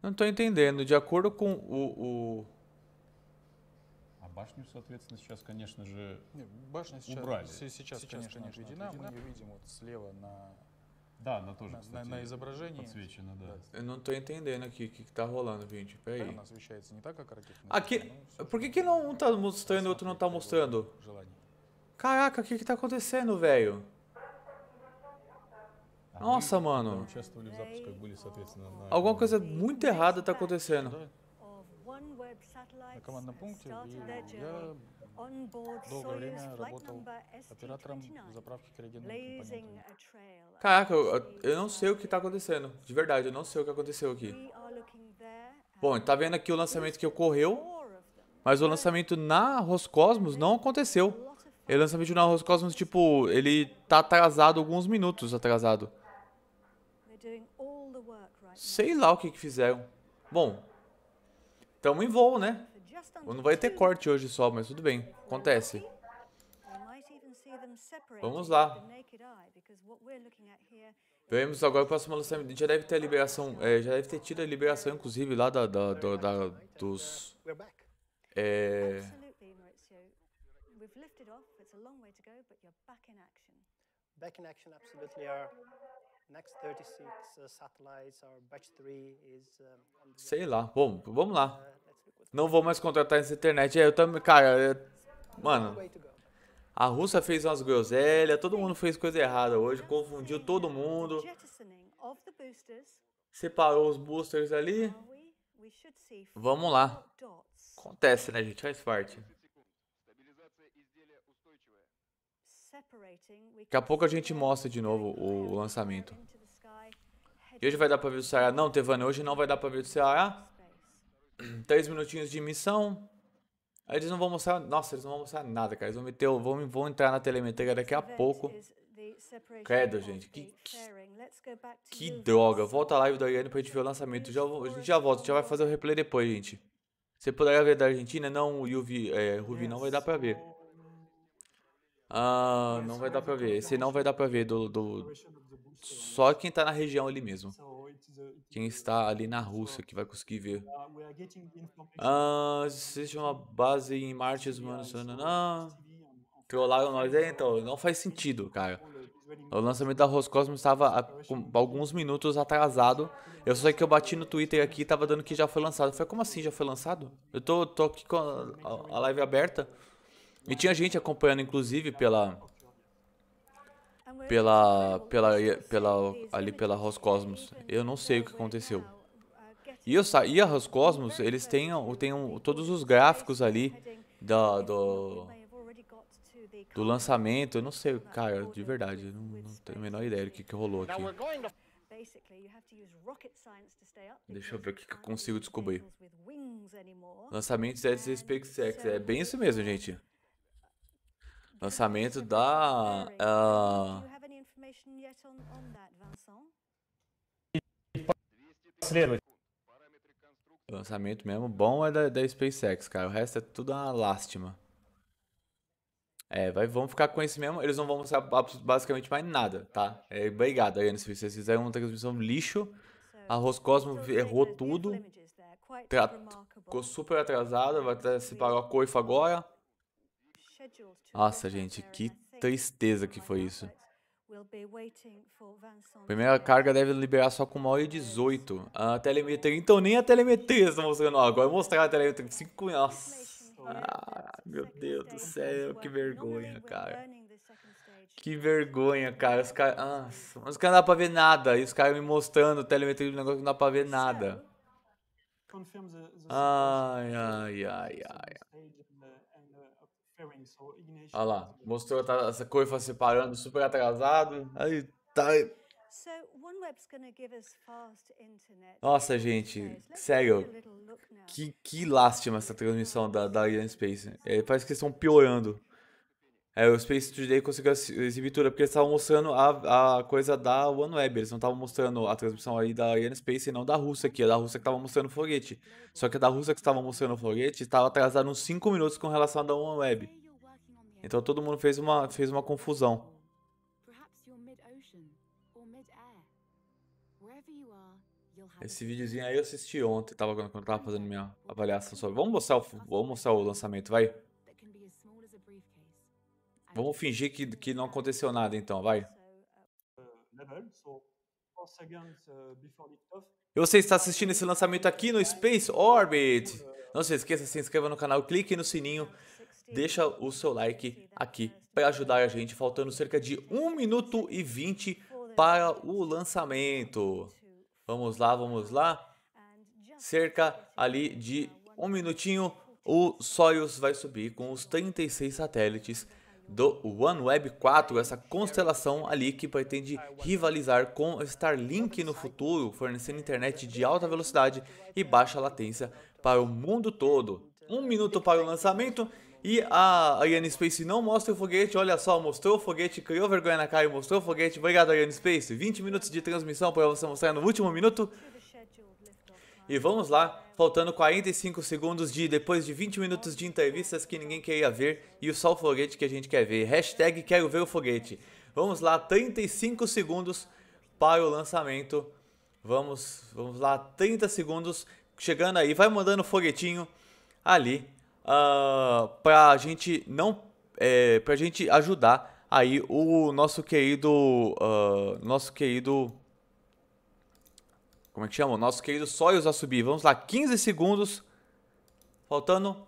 Não estou entendendo. De acordo com o, o...
А башню, соответственно, сейчас, конечно же, Нет, башня сейчас, убрали. Сейчас, сейчас, сейчас конечно, конечно отведена. отведена. Мы ее видим вот слева на Да, она тоже, на, кстати, на изображении. Подсвечена,
да. Eu não tô entendendo aqui o que, que tá rolando, gente. Peraí. Она освещается не так, как ракетная. Aqui, ну, por que, que não um tá mostrando e outro não tá mostrando? Желание. Caraca, o que que tá acontecendo, velho? Nossa, mano.
É Alguma coisa muito
errada tá acontecendo. Né, Caraca, eu, eu não sei o que está acontecendo. De verdade, eu não sei o que aconteceu aqui. Bom, tá vendo aqui o lançamento que ocorreu, mas o lançamento na Roscosmos não aconteceu. Ele o vídeo no Roscosmos tipo, ele tá atrasado, alguns minutos atrasado. Sei lá o que, que fizeram. Bom, tamo em voo, né? Não vai ter corte hoje só, mas tudo bem, acontece.
Vamos lá.
Vemos agora o próximo lançamento. Já deve ter a liberação, é, já deve ter tido a liberação, inclusive, lá da, da, da, da dos... É...
Back in action, absolutely. next 36 uh,
satellites, our batch 3 is.
Sei lá. Bom, vamos lá. Uh, Não vou mais contratar essa internet. É, eu também, cara. Mano. A Rússia fez umas groselhas, todo mundo fez coisa errada hoje, confundiu todo mundo. Separou os boosters ali.
Vamos lá.
Acontece, né, gente? Faz parte. Daqui a pouco a gente mostra de novo o lançamento. E hoje vai dar pra ver do Ceará? Não, Tevane, hoje não vai dar pra ver do Ceará. Três minutinhos de missão. Aí eles não vão mostrar... Nossa, eles não vão mostrar nada, cara. Eles vão, meter, vão, vão entrar na telemetria daqui a pouco.
Credo, gente. Que, que,
que droga. Volta a live da Ariane pra gente ver o lançamento. Já, a gente já volta. Já vai fazer o replay depois, gente. Você poderia ver da Argentina? Não, o Yuvi, é, Ruvi não vai dar pra ver. Ah, não vai dar pra ver. Esse não vai dar pra ver do, do... Só quem tá na região ali mesmo. Quem está ali na Rússia que vai conseguir ver. Ah, existe uma base em Marte, mano. Trollaram nós. É, então, não faz sentido, cara. O lançamento da Roscosmos estava alguns minutos atrasado. Eu só sei que eu bati no Twitter aqui e tava dando que já foi lançado. Foi como assim já foi lançado? Eu tô, tô aqui com a, a live aberta. E tinha gente acompanhando, inclusive, pela. Pela. pela. pela ali pela Roscosmos. Eu não sei o que aconteceu. E, eu sa e a Roscosmos, eles têm, têm todos os gráficos ali do. do lançamento. Eu não sei, cara, de verdade. Não, não tenho a menor ideia do que, que rolou aqui. Deixa eu ver o que, que eu consigo descobrir. Lançamentos é da SpaceX. É bem isso mesmo, gente. Lançamento então, da. Uh... Lançamento mesmo bom é da, da SpaceX, cara. O resto é tudo uma lástima. É, vai, vamos ficar com esse mesmo. Eles não vão mostrar basicamente mais nada, tá? É, obrigado, aí Se vocês fizeram uma transmissão lixo, a Roscosmo errou tudo. Ficou super atrasada, vai até separar o coifa agora. Nossa, gente, que tristeza que foi isso. Primeira carga deve liberar só com uma hora e 18. A telemetria. Então nem a telemetria estão mostrando. Agora agora mostrar a telemetria. 5 Nossa. Ah, meu Deus do céu. Que vergonha, cara. Que vergonha, cara. Os caras. Ah, os caras não dá pra ver nada. E os caras me mostrando telemetria do negócio que não dá pra ver nada. Ai, ai, ai, ai. Olha lá, mostrou tá, essa coifa separando, super atrasado. Aí tá. Nossa, gente, sério. Que, que lástima essa transmissão da, da Alien Space. É, parece que eles estão piorando. É, o Space Today conseguiu exibir tudo é porque eles estavam mostrando a, a coisa da OneWeb. Eles não estavam mostrando a transmissão aí da Ariane Space e não da Rússia aqui. A é da Rússia que estava mostrando o foguete. Só que a da Rússia que estava mostrando o foguete estava atrasada uns 5 minutos com relação à da OneWeb. Então todo mundo fez uma, fez uma confusão. Esse videozinho aí eu assisti ontem, tava, quando eu estava fazendo minha avaliação sobre. Vamos mostrar o, vamos mostrar o lançamento, vai. Vamos fingir que, que não aconteceu nada então, vai. Tá. E você está assistindo esse lançamento aqui no Space Orbit. Não se esqueça, se inscreva no canal, clique no sininho, deixa o seu like aqui para ajudar a gente, faltando cerca de 1 minuto e 20 para o lançamento. Vamos lá, vamos lá. Cerca ali de um minutinho, o Soyuz vai subir com os 36 satélites do OneWeb 4, essa constelação ali que pretende rivalizar com Starlink no futuro, fornecendo internet de alta velocidade e baixa latência para o mundo todo. Um minuto para o lançamento e a Ariane Space não mostra o foguete, olha só, mostrou o foguete, criou vergonha na cara e mostrou o foguete. Obrigado, Ariane Space. 20 minutos de transmissão para você mostrar no último minuto e vamos lá, faltando 45 segundos de depois de 20 minutos de entrevistas que ninguém queria ver e o só o foguete que a gente quer ver. Hashtag quero ver o foguete. Vamos lá, 35 segundos para o lançamento. Vamos, vamos lá, 30 segundos chegando aí. Vai mandando foguetinho ali uh, ah, para a gente não, é, para gente ajudar aí o nosso querido, uh, nosso querido como é que chama? O nosso querido Soyuz a subir. Vamos lá, 15 segundos. Faltando.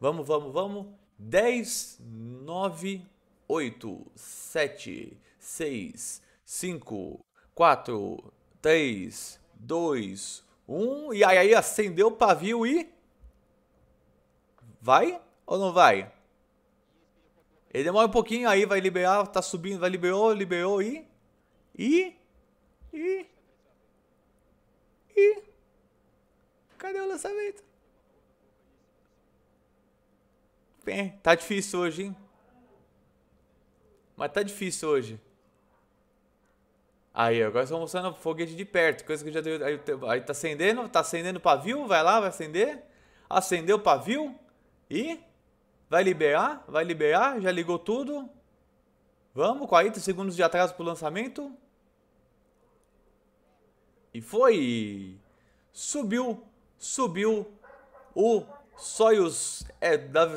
Vamos, vamos, vamos. 10, 9, 8, 7, 6, 5, 4, 3, 2, 1. E aí, aí acendeu o pavio e. Vai ou não vai? Ele demora um pouquinho, aí vai liberar, tá subindo, vai liberou, liberou e. E. E.
E cadê o lançamento?
Bem, tá difícil hoje, hein? Mas tá difícil hoje. Aí, agora estão mostrando o foguete de perto, coisa que já deu. Aí, aí tá acendendo, tá acendendo o pavio, vai lá, vai acender. Acendeu o pavio e vai liberar, vai liberar, já ligou tudo. Vamos, 40 segundos de atraso pro lançamento. E foi! Subiu, subiu o Soyuz é, da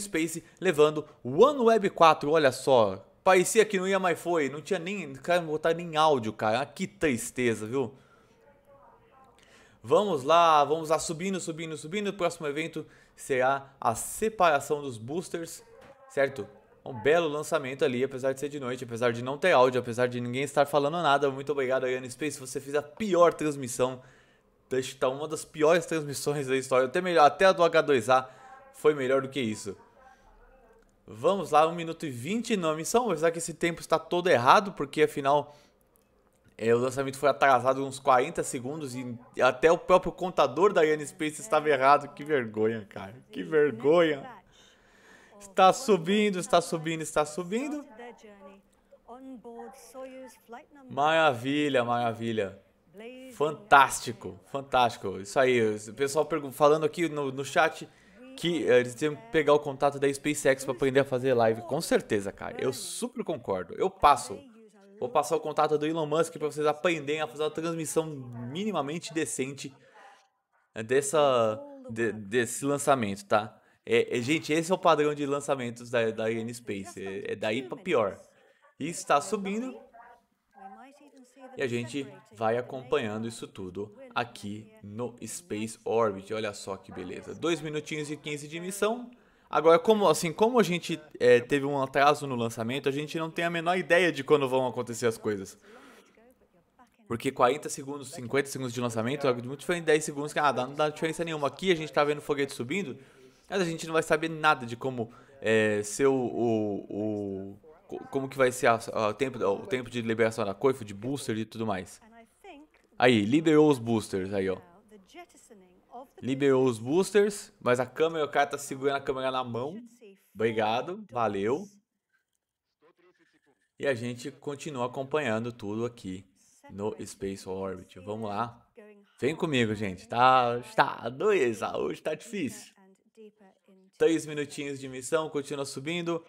Space levando o OneWeb 4, olha só. Parecia que não ia, mais foi. Não tinha nem, cara, não botar nem áudio, cara. que tristeza, viu? Vamos lá, vamos lá, subindo, subindo, subindo. O próximo evento será a separação dos boosters, certo? um belo lançamento ali, apesar de ser de noite, apesar de não ter áudio, apesar de ninguém estar falando nada. Muito obrigado, Ian Space. Você fez a pior transmissão. Está uma das piores transmissões da história. Até melhor, até a do H2A foi melhor do que isso. Vamos lá, 1 minuto e 20 na missão. Apesar que esse tempo está todo errado, porque afinal é, o lançamento foi atrasado uns 40 segundos e até o próprio contador da Ian Space estava errado. Que vergonha, cara. Que é vergonha. Está subindo, está subindo, está subindo. Maravilha, maravilha. Fantástico, fantástico. Isso aí, o pessoal falando aqui no, no chat que eh, eles tinham que pegar o contato da SpaceX para aprender a fazer live. Com certeza, cara. Eu super concordo. Eu passo. Vou passar o contato do Elon Musk para vocês aprenderem a fazer uma transmissão minimamente decente eh, dessa, de, desse lançamento, tá? É, é, gente, esse é o padrão de lançamentos da, da N Space. É, é daí para pior. E está subindo. E a gente vai né? acompanhando isso tudo aqui no Space Orbit. Olha só que beleza. 2 minutinhos e 15 de missão. Agora, como assim, como a gente é, teve um atraso no lançamento, a gente não tem a menor ideia de quando vão acontecer as coisas. Porque 40 segundos, 50 segundos de lançamento é muito diferente de 10 segundos. Ah, não dá diferença nenhuma. Aqui a gente está vendo o foguete subindo, mas a gente não vai saber nada de como é, ser o, o, o, Como que vai ser a, a tempo, o tempo de liberação da coifa, de booster e tudo mais. Aí, liberou os boosters, aí ó. Liberou os boosters, mas a câmera, o cara tá segurando a câmera na mão. Obrigado, valeu. E a gente continua acompanhando tudo aqui no Space Orbit. Vamos lá. Vem comigo, gente. Tá, tá dois, hoje tá difícil. Três minutinhos de missão, continua subindo.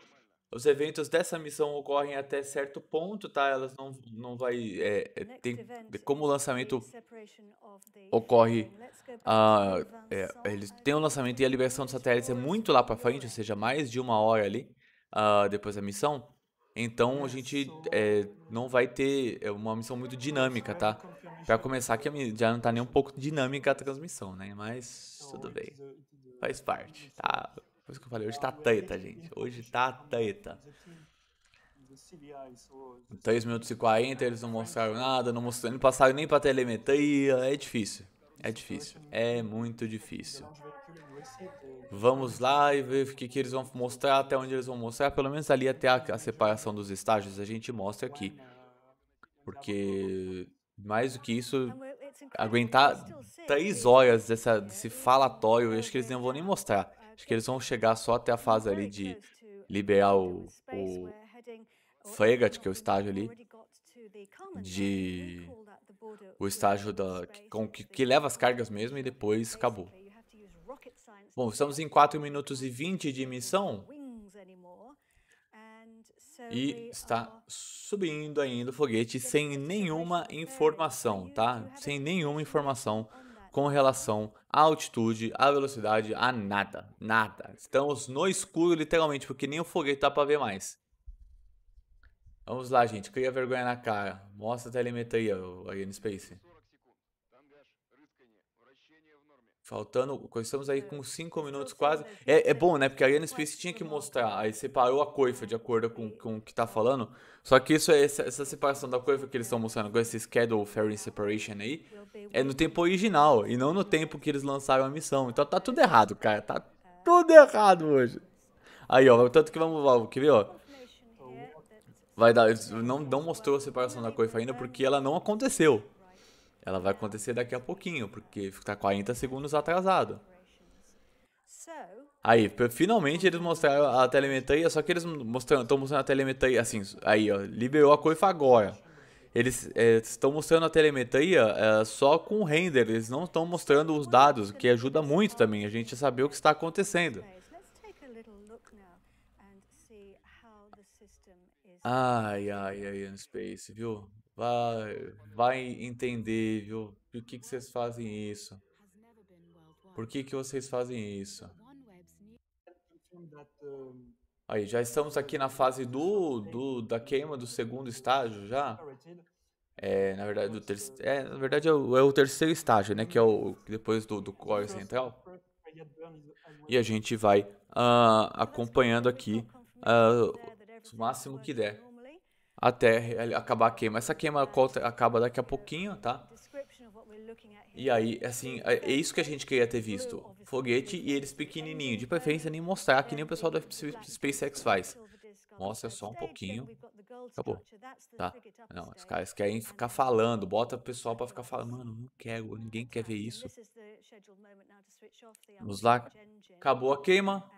Os eventos dessa missão ocorrem até certo ponto, tá? Elas não, não vai... É, é tem, como o lançamento ocorre... Ah, é, eles têm o um lançamento e a liberação dos satélites é muito lá pra frente, ou seja, mais de uma hora ali, ah, depois da missão. Então a gente é, não vai ter é uma missão muito dinâmica, tá? Pra começar que já não tá nem um pouco dinâmica a transmissão, né? Mas tudo bem faz parte. Tá? Por isso que eu falei, hoje tá teta, gente. Hoje tá teta. Em 3 minutos e 40 eles não mostraram nada, não, mostraram, não passaram nem pra telemetria. É difícil. É difícil. É muito difícil. Vamos lá e ver o que, que eles vão mostrar, até onde eles vão mostrar. Pelo menos ali até a, a separação dos estágios a gente mostra aqui. Porque mais do que isso, aguentar três horas dessa, desse falatório, eu acho que eles não vão nem mostrar. Acho que eles vão chegar só até a fase ali de liberar o, o Fregat, que é o estágio ali, de o estágio da, com, que, que leva as cargas mesmo e depois acabou. Bom, estamos em 4 minutos e 20 de missão e está subindo ainda o foguete sem nenhuma informação, tá? Sem nenhuma informação com relação à altitude, à velocidade, a nada, nada. Estamos no escuro literalmente, porque nem o foguete dá para ver mais. Vamos lá, gente, cria vergonha na cara. Mostra a telemetria, o Ariane Space. Faltando, estamos aí com 5 é. minutos quase. É, é, é bom, né? Porque a Ariana Space tinha que mostrar. Aí separou a coifa de acordo com, com o que tá falando. Só que isso é essa, essa separação da coifa que eles estão mostrando com esse Schedule Fairing Separation aí, é no tempo original e não no tempo que eles lançaram a missão. Então tá tudo errado, cara. Tá é. tudo errado hoje. Aí, ó. Tanto que vamos, quer ver, ó. Então, Vai dar. Não, não mostrou a separação da coifa ainda porque ela não aconteceu. Ela vai acontecer daqui a pouquinho, porque está 40 segundos atrasado. Aí, finalmente eles uhum. mostraram a telemetria, só que eles mostrando, estão mostrando a telemetria assim, aí ó, liberou a coifa agora. Eles é, estão mostrando a telemetria é, só com o render, eles não estão mostrando os dados, o que ajuda muito também a gente a saber o que está acontecendo. Ai, ai, ai, Space, viu? vai, vai entender, viu? Por que, que vocês fazem isso? Por que, que vocês fazem isso? Aí, já estamos aqui na fase do, do da queima do segundo estágio já. É, na verdade, do terce... é, na verdade é o, é o terceiro estágio, né? Que é o depois do, do core central. E a gente vai uh, acompanhando aqui uh, o máximo que der até acabar a queima. Essa queima acaba daqui a pouquinho, tá? E aí, assim, é, é isso que a gente queria ter visto. Foguete e eles pequenininho, de preferência nem mostrar, que nem o pessoal da SpaceX faz. Mostra só um pouquinho. Acabou. Tá? Não, os caras querem ficar falando, bota o pessoal pra ficar falando. Mano, não quero, ninguém quer ver isso. Vamos lá. Acabou a queima.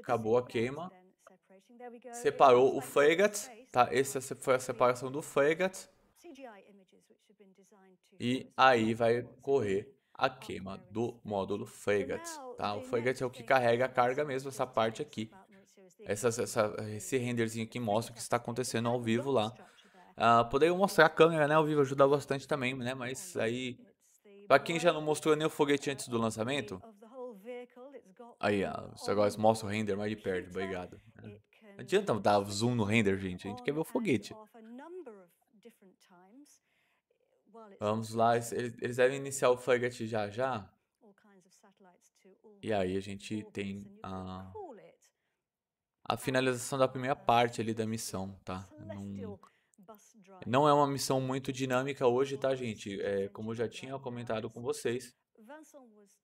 Acabou a queima separou o Fregat, tá? Essa é foi a separação do Fregat. E aí vai correr a queima do módulo Fregat, tá? O Fregat é o que carrega a carga mesmo, essa parte aqui. Essa, essa, esse renderzinho aqui mostra o que está acontecendo ao vivo lá. Uh, poderia mostrar a câmera, né? Ao vivo ajuda bastante também, né? Mas aí, para quem já não mostrou nem o foguete antes do lançamento, aí, ó, agora ah, mostra o render mais de perto, obrigado. Né? Não adianta dar zoom no render, gente. A gente quer ver o foguete. Vamos lá, eles devem iniciar o foguete já já. E aí a gente tem a, a finalização da primeira parte ali da missão, tá? Não, não é uma missão muito dinâmica hoje, tá, gente? É, como eu já tinha comentado com vocês,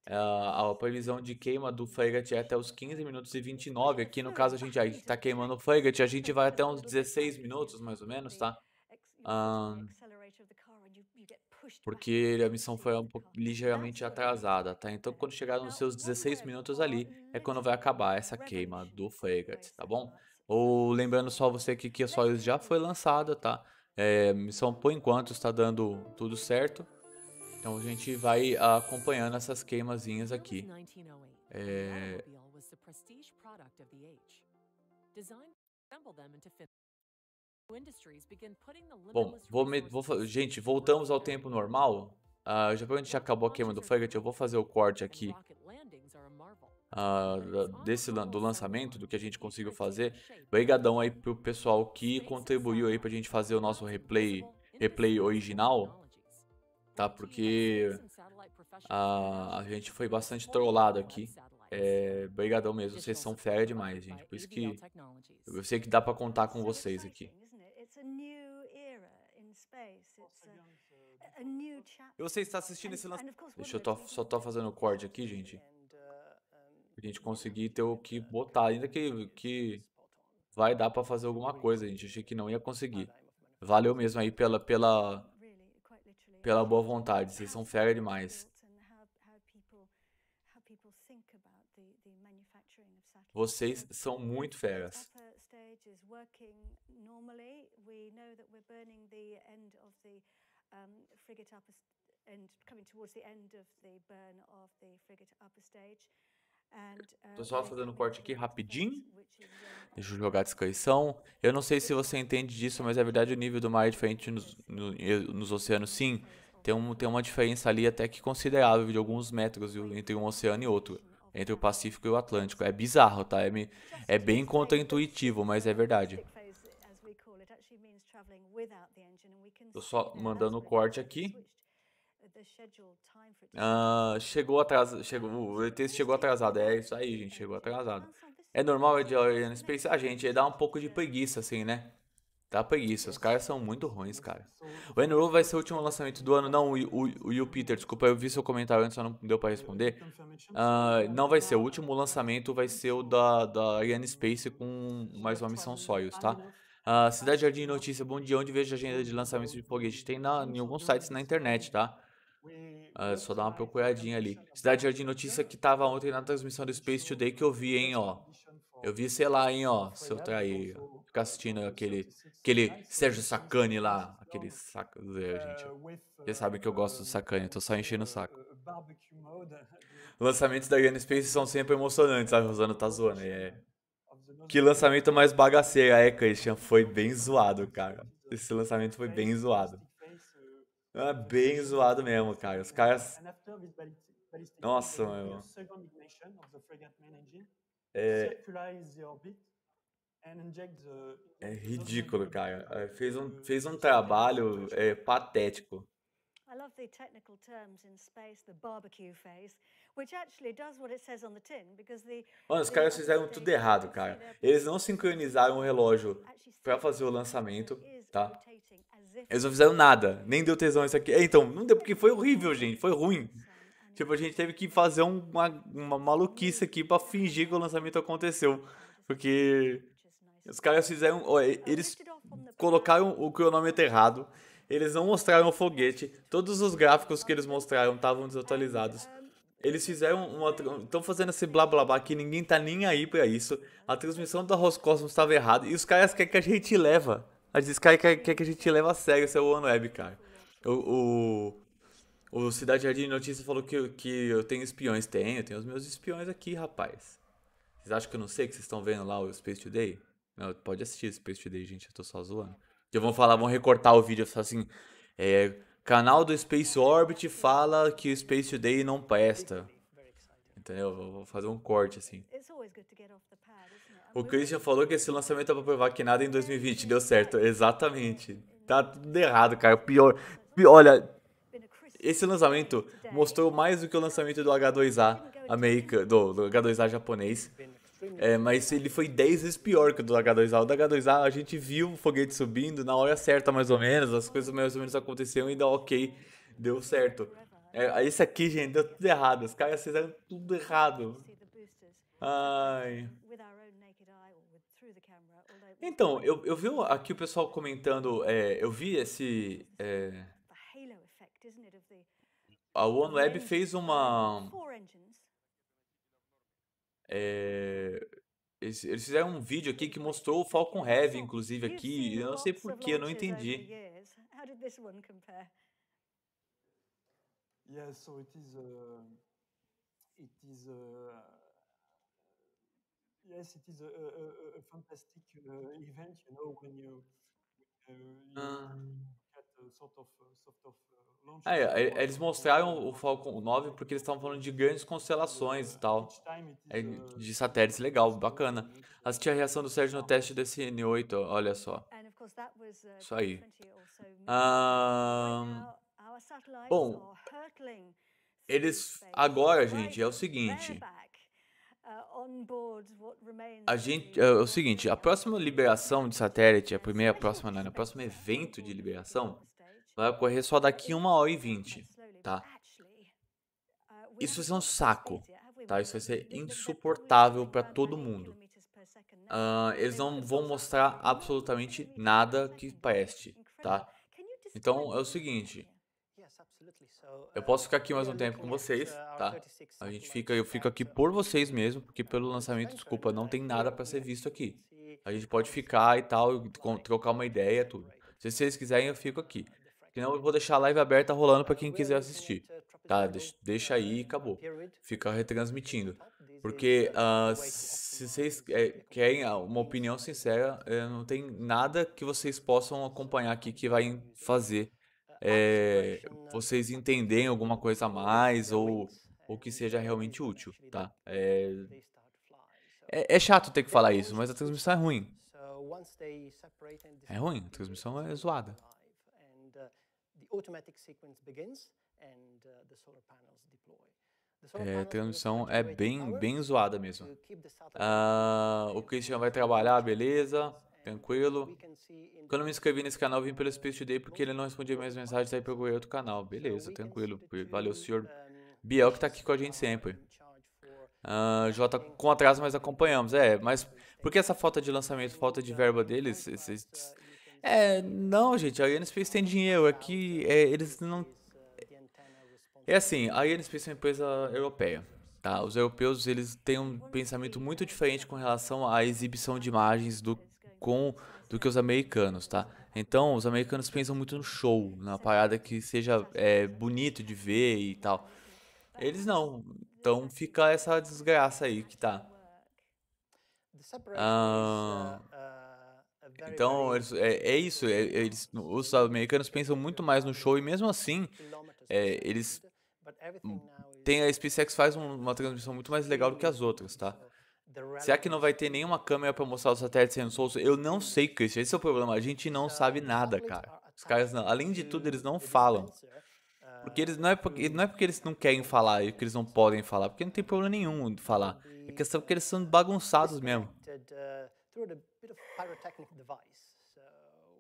é, a previsão de queima do Fagot é até os 15 minutos e 29. Aqui no caso a gente está queimando o Fagot, a gente vai até uns 16 minutos mais ou menos, tá? porque a missão foi um pouco, ligeiramente atrasada, tá? Então quando chegar nos seus 16 minutos ali é quando vai acabar essa queima do Fagot, tá bom? Ou lembrando só você aqui que a Soyuz já foi lançada, tá? É, missão por enquanto está dando tudo certo. Então a gente vai ah, acompanhando essas queimazinhas aqui. Oh é... Bom, vou, me, vou gente, voltamos ao tempo normal. Uh, já a gente acabou a queima do Fugget, eu vou fazer o corte aqui uh, desse, do lançamento, do que a gente conseguiu fazer. Obrigadão aí pro pessoal que contribuiu aí pra gente fazer o nosso replay, replay original tá? Porque a, a gente foi bastante trollado aqui. É, brigadão mesmo, vocês são fera demais, gente. Por isso que eu sei que dá para contar com vocês aqui. E você está assistindo esse lance... Deixa eu tô, só tô fazendo o corte aqui, gente. Pra gente conseguir ter o que botar. Ainda que, que vai dar para fazer alguma coisa, gente. Achei que não ia conseguir. Valeu mesmo aí pela... pela pela boa vontade. Vocês são fera demais. Vocês são muito feras.
And coming towards the end of the burn of the frigate upper stage
estou uh, só fazendo um corte aqui rapidinho. Uh, Deixa eu jogar a descrição. Eu não sei se você entende disso, mas é verdade o nível do mar é diferente nos, no, nos oceanos, sim. Tem, um, tem uma diferença ali até que considerável de alguns metros viu, entre um oceano e outro. Entre o Pacífico e o Atlântico. É bizarro, tá? É, é bem contraintuitivo, mas é verdade. Tô só mandando o corte aqui. Ah, chegou atrasado. Chegou, o ET chegou atrasado. É isso aí, gente. Chegou atrasado. É normal é a Orion Space? Ah, gente, dá um pouco de preguiça, assim, né? Dá preguiça. Os caras são muito ruins, cara. O Enro vai ser o último lançamento do ano. Não, o, o, Peter, desculpa, eu vi seu comentário antes, só não deu pra responder. Uh, não vai ser. O tá último lançamento vai ser o da, da Ariane Space com mais uma missão Soyuz, tá? Uh, Cidade Jardim Notícia, bom dia. Onde vejo a agenda de lançamento de foguete? Tem na, em alguns sites na internet, tá? Ah, só dá uma procuradinha ali. Cidade Jardim Notícia que tava ontem na transmissão do Space Today que eu vi, hein, ó. Eu vi, sei lá, hein, ó, se eu trair. Ficar assistindo aquele, aquele Sérgio Sacani lá. Aquele saco. gente. Vocês sabem que eu gosto do Sacani, tô só enchendo o saco. Lançamentos da Grand Space são sempre emocionantes, a Rosana tá zoando. É. Que lançamento mais bagaceiro, é, Christian? Foi bem zoado, cara. Esse lançamento foi bem zoado. É bem zoado mesmo, cara. Os caras. É, é Nossa, né? meu. É... é ridículo, cara. É, fez um, fez um trabalho é, patético.
I
love the technical terms in space, the barbecue phase. Mano, os caras fizeram tudo errado,
cara. Eles não sincronizaram o relógio para fazer o lançamento, tá? Eles não fizeram nada, nem deu tesão isso aqui. É, então, não deu porque foi horrível, gente, foi ruim. Tipo, a gente teve que fazer uma, uma maluquice aqui para fingir que o lançamento aconteceu, porque os caras fizeram, ó, eles colocaram o cronômetro errado. Eles não mostraram o foguete. Todos os gráficos que eles mostraram estavam desatualizados. Eles fizeram uma. Estão fazendo esse blá blá blá que ninguém tá nem aí pra isso. A transmissão da Roscosmos estava errada. E os caras querem que a gente leva. A gente quer, quer, que a gente leva a sério esse One Web, cara. O, o, o Cidade Jardim de Notícias falou que, que eu tenho espiões. Tenho, eu tenho os meus espiões aqui, rapaz. Vocês acham que eu não sei que vocês estão vendo lá o Space Today? Não, pode assistir o Space Today, gente. Eu tô só zoando. eu vou falar, vão recortar o vídeo e falar assim. É, Canal do Space Orbit fala que o Space Today não presta. Entendeu? Vou fazer um corte assim. O Christian falou que esse lançamento é pra provar que nada em 2020 deu certo. Exatamente. Tá tudo errado, cara. Pior. pior olha, esse lançamento mostrou mais do que o lançamento do H2A do, do H2A japonês. É, mas ele foi 10 vezes pior que o do H2A. O do H2A a gente viu o foguete subindo na hora certa, mais ou menos, as coisas mais ou menos aconteceram e dá ok, deu certo. É, esse aqui, gente, deu tudo errado. Os caras fizeram tudo errado. Ai. Então, eu, eu vi aqui o pessoal comentando, é, eu vi esse. É, a OneWeb fez uma é, eles, fizeram um vídeo aqui que mostrou o Falcon Heavy, inclusive, aqui. Eu não sei porquê, eu não entendi.
Yeah, so it is, uh, it is, uh, yes, it is a, a, a fantastic sort of, uh, sort of uh,
é, eles mostraram o Falcon 9 porque eles estavam falando de grandes constelações e tal. É, de satélites, legal, bacana. Assisti a reação do Sérgio no teste desse N8, olha só. Uh, Isso aí. Ah, bom, eles. Agora, gente, é o seguinte.
Uh,
a gente, é, é o seguinte, a próxima liberação de satélite, a primeira, a próxima, não, o né, próximo evento de liberação Vai ocorrer só daqui uma hora e vinte, tá? Isso vai ser um saco, tá? Isso vai ser insuportável para todo mundo. Uh, eles não vão mostrar absolutamente nada que preste, tá? Então é o seguinte. Eu posso ficar aqui mais um tempo com vocês, tá? A gente fica, eu fico aqui por vocês mesmo, porque pelo lançamento, desculpa, não tem nada para ser visto aqui. A gente pode ficar e tal, trocar uma ideia, tudo. Se vocês quiserem, eu fico aqui. Senão eu vou deixar a live aberta rolando para quem quiser assistir. Tá? tá deixa aí e acabou. Fica retransmitindo. Porque uh, se vocês é, ah, querem uma opinião sincera, eh, não tem nada que vocês possam acompanhar aqui que vai fazer é, vocês entenderem alguma coisa a mais ou, é, ou que seja realmente útil, tá? É, é, é chato ter que falar isso, mas a transmissão é ruim. É ruim, a transmissão é zoada. Uh,
automatic sequence begins and uh, the solar
panels deploy. É, a transmissão é bem, bem zoada mesmo. Ah, o Christian vai trabalhar, beleza, tranquilo. Quando eu me inscrevi nesse canal, vim pelo Space Today porque ele não respondia minhas mensagens, aí procurei outro canal. Beleza, tranquilo. Valeu, senhor Biel, que tá aqui com a gente sempre. Ah, Jota com atraso, mas acompanhamos. É, mas por que essa falta de lançamento, falta de verba deles? Esses, é, não, gente, a Space tem dinheiro. Aqui é, é, eles não. É assim, a Space é uma empresa europeia. Tá? Os europeus eles têm um pensamento muito diferente com relação à exibição de imagens do, com, do que os americanos, tá? Então, os americanos pensam muito no show, na parada que seja é, bonito de ver e tal. Eles não. Então fica essa desgraça aí que tá. Uh, ah, então, eles, é, é, isso. É, eles, os americanos pensam muito mais no show e, mesmo assim, é, eles. Hum, tem, a SpaceX faz uma transmissão muito mais legal do que as outras, tá? Será é que não vai ter nenhuma câmera para mostrar os satélites sendo soltos? Eu não hmm. sei, Christian. Esse é o problema. A gente não sabe nada, cara. Os caras, não, além de tudo, eles não falam. Porque eles uh, não é porque, hmm. não é porque eles não querem falar e que eles não podem falar, porque não tem problema nenhum de falar. É questão que eles são bagunçados mesmo.
pyrotechnic device. So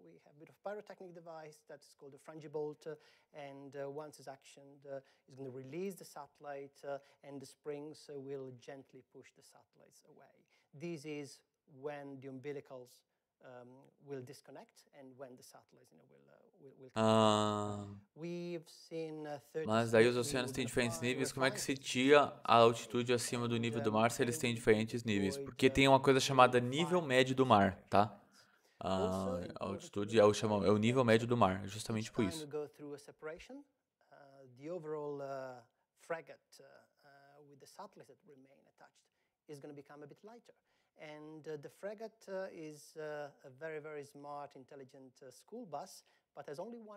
we have a bit of pyrotechnic device that's called a frangibolt, uh, and uh, once it's actioned, uh, it's going to release the satellite, and the springs will gently push the satellites away. This is when the umbilicals will disconnect and when the satellites you know, will,
uh, will, will ah.
We've seen,
uh, Mas daí os oceanos têm diferentes níveis. Como é que se tira a altitude acima do nível do mar se eles têm diferentes níveis? Porque tem uma coisa chamada nível médio do mar, tá? Ah, a altitude é o, chama, é o nível médio do mar, é justamente por isso.
Uh, the overall uh, frigate uh, uh, with the satellites that remain attached is going to become a bit lighter. And uh, the frigate uh, is uh, a very, very smart, intelligent school bus.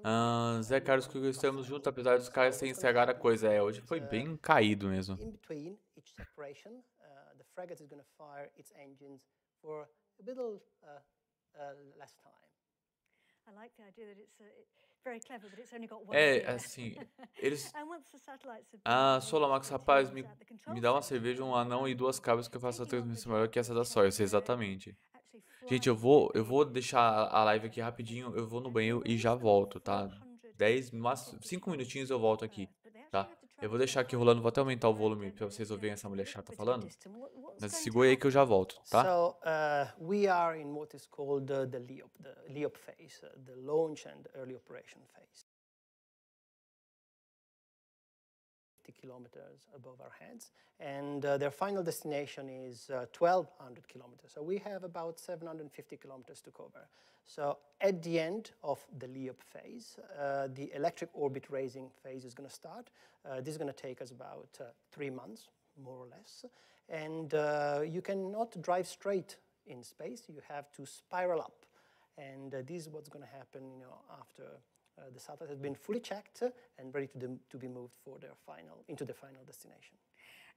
Ah, Zé Carlos que
estamos juntos, apesar dos caras terem estragado a coisa. É, hoje foi bem caído mesmo.
I
like the idea that it's a, it, é, assim, eles...
Ah, Solamax, rapaz, me, me dá uma cerveja, um anão e duas cabras que eu faço a transmissão maior que essa da Sawyer. exatamente. Gente, eu vou, eu vou deixar a live aqui rapidinho, eu vou no banheiro e já volto, tá? Dez, cinco minutinhos eu volto aqui, tá? Eu vou deixar aqui rolando, vou até aumentar o volume para vocês ouvirem essa mulher chata falando. Mas segura aí que eu já volto, tá?
So, uh, we are in what is called uh, the, LEOP, the LEOP phase, uh, the launch and early operation phase. kilometers above our heads, and uh, their final destination is uh, 1,200 kilometers. So we have about 750 kilometers to cover. So at the end of the LEOP phase, uh, the electric orbit raising phase is going to start. Uh, this is going to take us about uh, three months, more or less, and uh, you cannot drive straight in space. You have to spiral up, and this is what's going to happen you know, after uh, the satellite has been fully checked and ready to, to be moved for their final, into the final destination.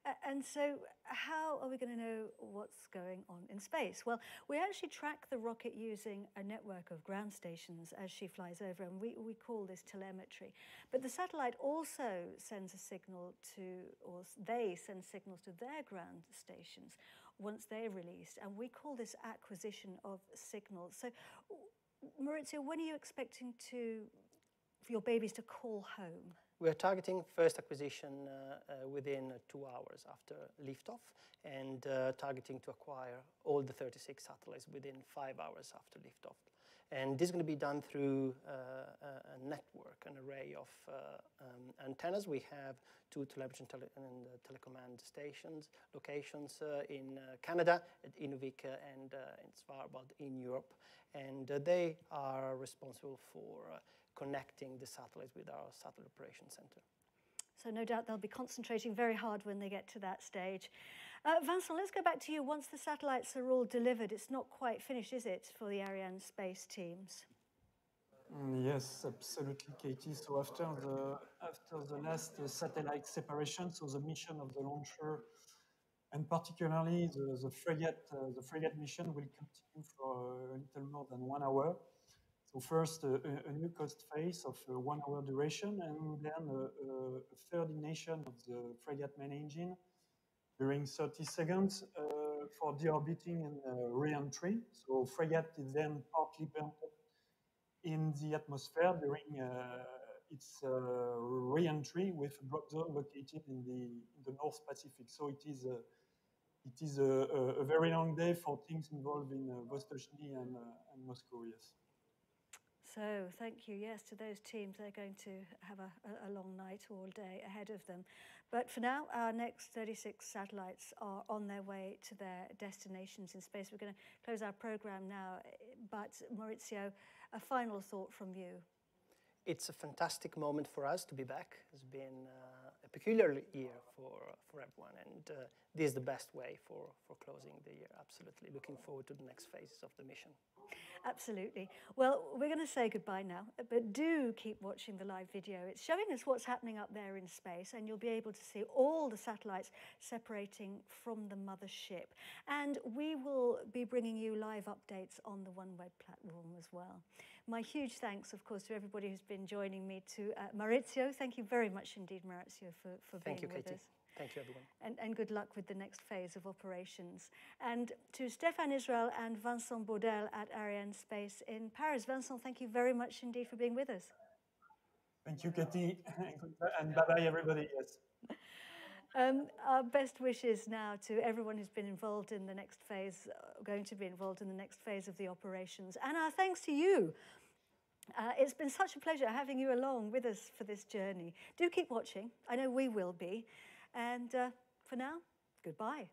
Uh, and so, how are we going to know what's going on in space? Well, we actually track the rocket using a network of ground stations as she flies over, and we, we call this telemetry. But the satellite also sends a signal to, or they send signals to their ground stations once they're released, and we call this acquisition of signals. So, Maurizio, when are you expecting to for your babies to call home?
We are targeting first acquisition uh, uh, within two hours after liftoff and uh, targeting to acquire all the 36 satellites within five hours after liftoff. And this is going to be done through uh, a network, an array of uh, um, antennas. We have two television tele and uh, telecommand stations, locations in Canada, at Inuvik and in Svalbard in Europe. And they are responsible for connecting the satellites with our satellite operation center.
So no doubt they'll be concentrating very hard when they get to that stage. Uh, Vincent, let's go back to you. Once the satellites are all delivered, it's not quite finished, is it, for the Ariane space teams?
Mm, yes, absolutely, Katie. So after the after the last uh, satellite separation, so the mission of the launcher, and particularly the, the frigate uh, the frigate mission will continue for a little more than one hour. So first, uh, a, a new coast phase of uh, one hour duration, and then a, uh, a third ignition of the frigate main engine during 30 seconds uh, for deorbiting and uh, re-entry. So frigate is then partly burnt up in the atmosphere during uh, its uh, re-entry with a drop zone located in the, in the North Pacific. So it is a, it is a, a very long day for things involved in uh, Vostochny and, and Moscow, yes.
So thank you, yes, to those teams. They're going to have a, a long night all day ahead of them. But for now, our next 36 satellites are on their way to their destinations in space. We're going to close our program now. But Maurizio, a final thought from you.
It's a fantastic moment for us to be back. It's been uh, peculiar year for, for everyone, and uh, this is the best way for, for closing the year, absolutely. Looking forward to the next phases of the mission.
Absolutely. Well, we're going to say goodbye now, but do keep watching the live video. It's showing us what's happening up there in space, and you'll be able to see all the satellites separating from the mothership. And we will be bringing you live updates on the OneWeb platform as well. My huge thanks, of course, to everybody who's been joining me, to uh, Maurizio. Thank you very much indeed, Maurizio, for, for Thank being you, with Katie. us. Thank you, everyone. And, and good luck with the next phase of operations. And to Stéphane Israel and Vincent Baudel at Ariane Space in Paris. Vincent, thank you very much indeed for being with us.
Thank you, Katie. and bye bye, everybody. Yes.
Um, our best wishes now to everyone who's been involved in the next phase, uh, going to be involved in the next phase of the operations. And our thanks to you. Uh, it's been such a pleasure having you along with us for this journey. Do keep watching. I know we will be. And uh, for now, goodbye.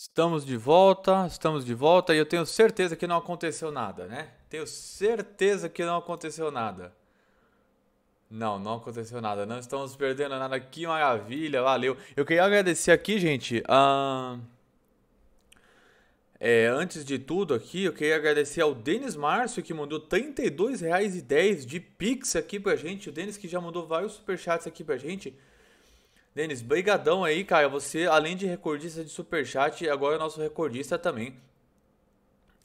Estamos
de volta, estamos de volta e eu tenho certeza que não aconteceu nada, né? Tenho certeza que não aconteceu nada. Não, não aconteceu nada. Não estamos perdendo nada. Que maravilha, valeu. Eu queria agradecer aqui, gente. É, antes de tudo aqui, eu queria agradecer ao Denis Márcio que mandou R$32,10 de Pix aqui pra gente. O Denis que já mandou vários superchats aqui pra gente. Denis, brigadão aí, cara. Você, além de recordista de Superchat, agora é nosso recordista também.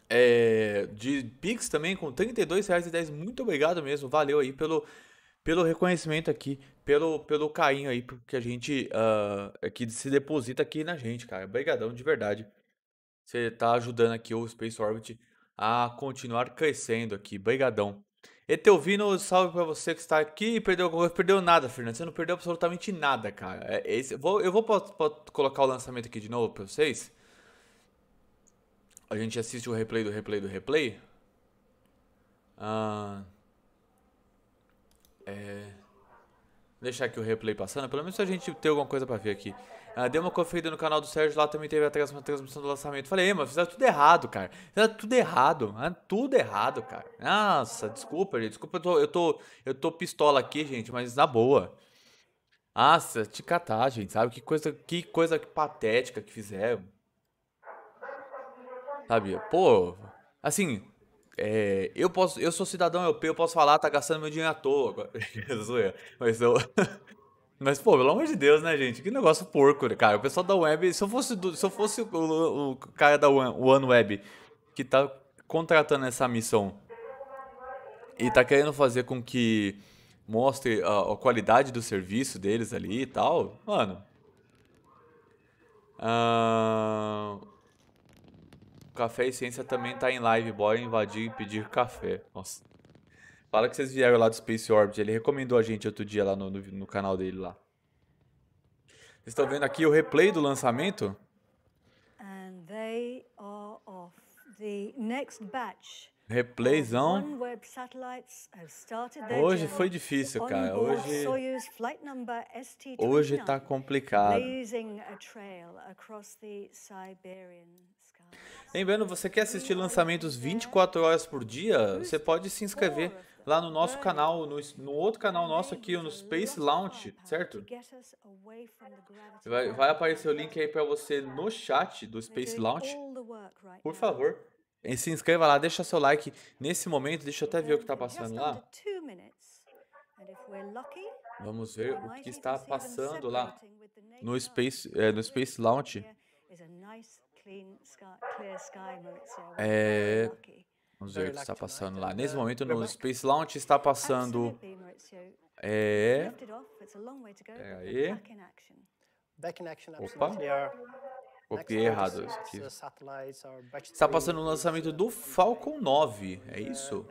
É, de Pix também, com R$32,10. Muito obrigado mesmo. Valeu aí pelo, pelo reconhecimento aqui, pelo, pelo carinho aí que a gente uh, que se deposita aqui na gente, cara. Obrigadão de verdade. Você tá ajudando aqui o Space Orbit a continuar crescendo aqui. Brigadão. Etelvino, tá salve pra você que está aqui. Perdeu perdeu nada, Fernando. Você não perdeu absolutamente nada, cara. É, esse, é vou, eu vou colocar o lançamento aqui de novo pra vocês. A gente assiste o replay do replay do replay. Ah, é, deixar aqui o replay passando. Pelo menos a gente tem alguma coisa pra ver aqui. Ah, dei uma conferida no canal do Sérgio, lá também teve atrás uma transmissão do lançamento. Falei, mas fizeram tudo errado, cara. Fizeram tudo errado. mano. Ah, tudo errado, cara. Nossa, desculpa, gente. Desculpa, eu tô, eu tô, eu tô pistola aqui, gente, mas na boa. Nossa, te catar, gente, sabe? Que coisa, que coisa patética que fizeram. Sabe? Pô, assim, é, eu posso, eu sou cidadão europeu, eu posso falar, tá gastando meu dinheiro à toa. É mas eu, mas, pô, pelo amor de Deus, né, gente? Que negócio porco, né, cara. O pessoal da Web. Se eu fosse, do, se eu fosse o, o, o cara da OneWeb One Web que tá contratando essa missão e tá querendo fazer com que mostre a, a qualidade do serviço deles ali e tal, mano. Ah, café e Ciência também tá em live. Bora invadir e pedir café. Nossa. Fala que vocês vieram lá do Space Orbit. Ele recomendou a gente outro dia lá no, no, no canal dele lá. Vocês estão vendo aqui o replay do lançamento?
And they are off. The next batch.
Replayzão.
Hoje foi difícil, cara. Hoje, hoje tá complicado.
Lembrando, você quer assistir lançamentos 24 horas por dia? Você pode se inscrever lá no nosso canal, no, no outro canal nosso aqui, no Space Launch, certo? Vai, vai aparecer o link aí para você no chat do Space Launch. Por favor, e se inscreva lá, deixa seu like nesse momento. Deixa eu até ver o que está passando lá.
Vamos ver o que está passando lá
no Space, é, no Space Launch. É, Vamos ver o que está passando lá. Nesse momento, no Space Launch está passando. É.
é aí. Opa. Copiei errado uh, Está passando
o lançamento uh, do Falcon 9, é isso?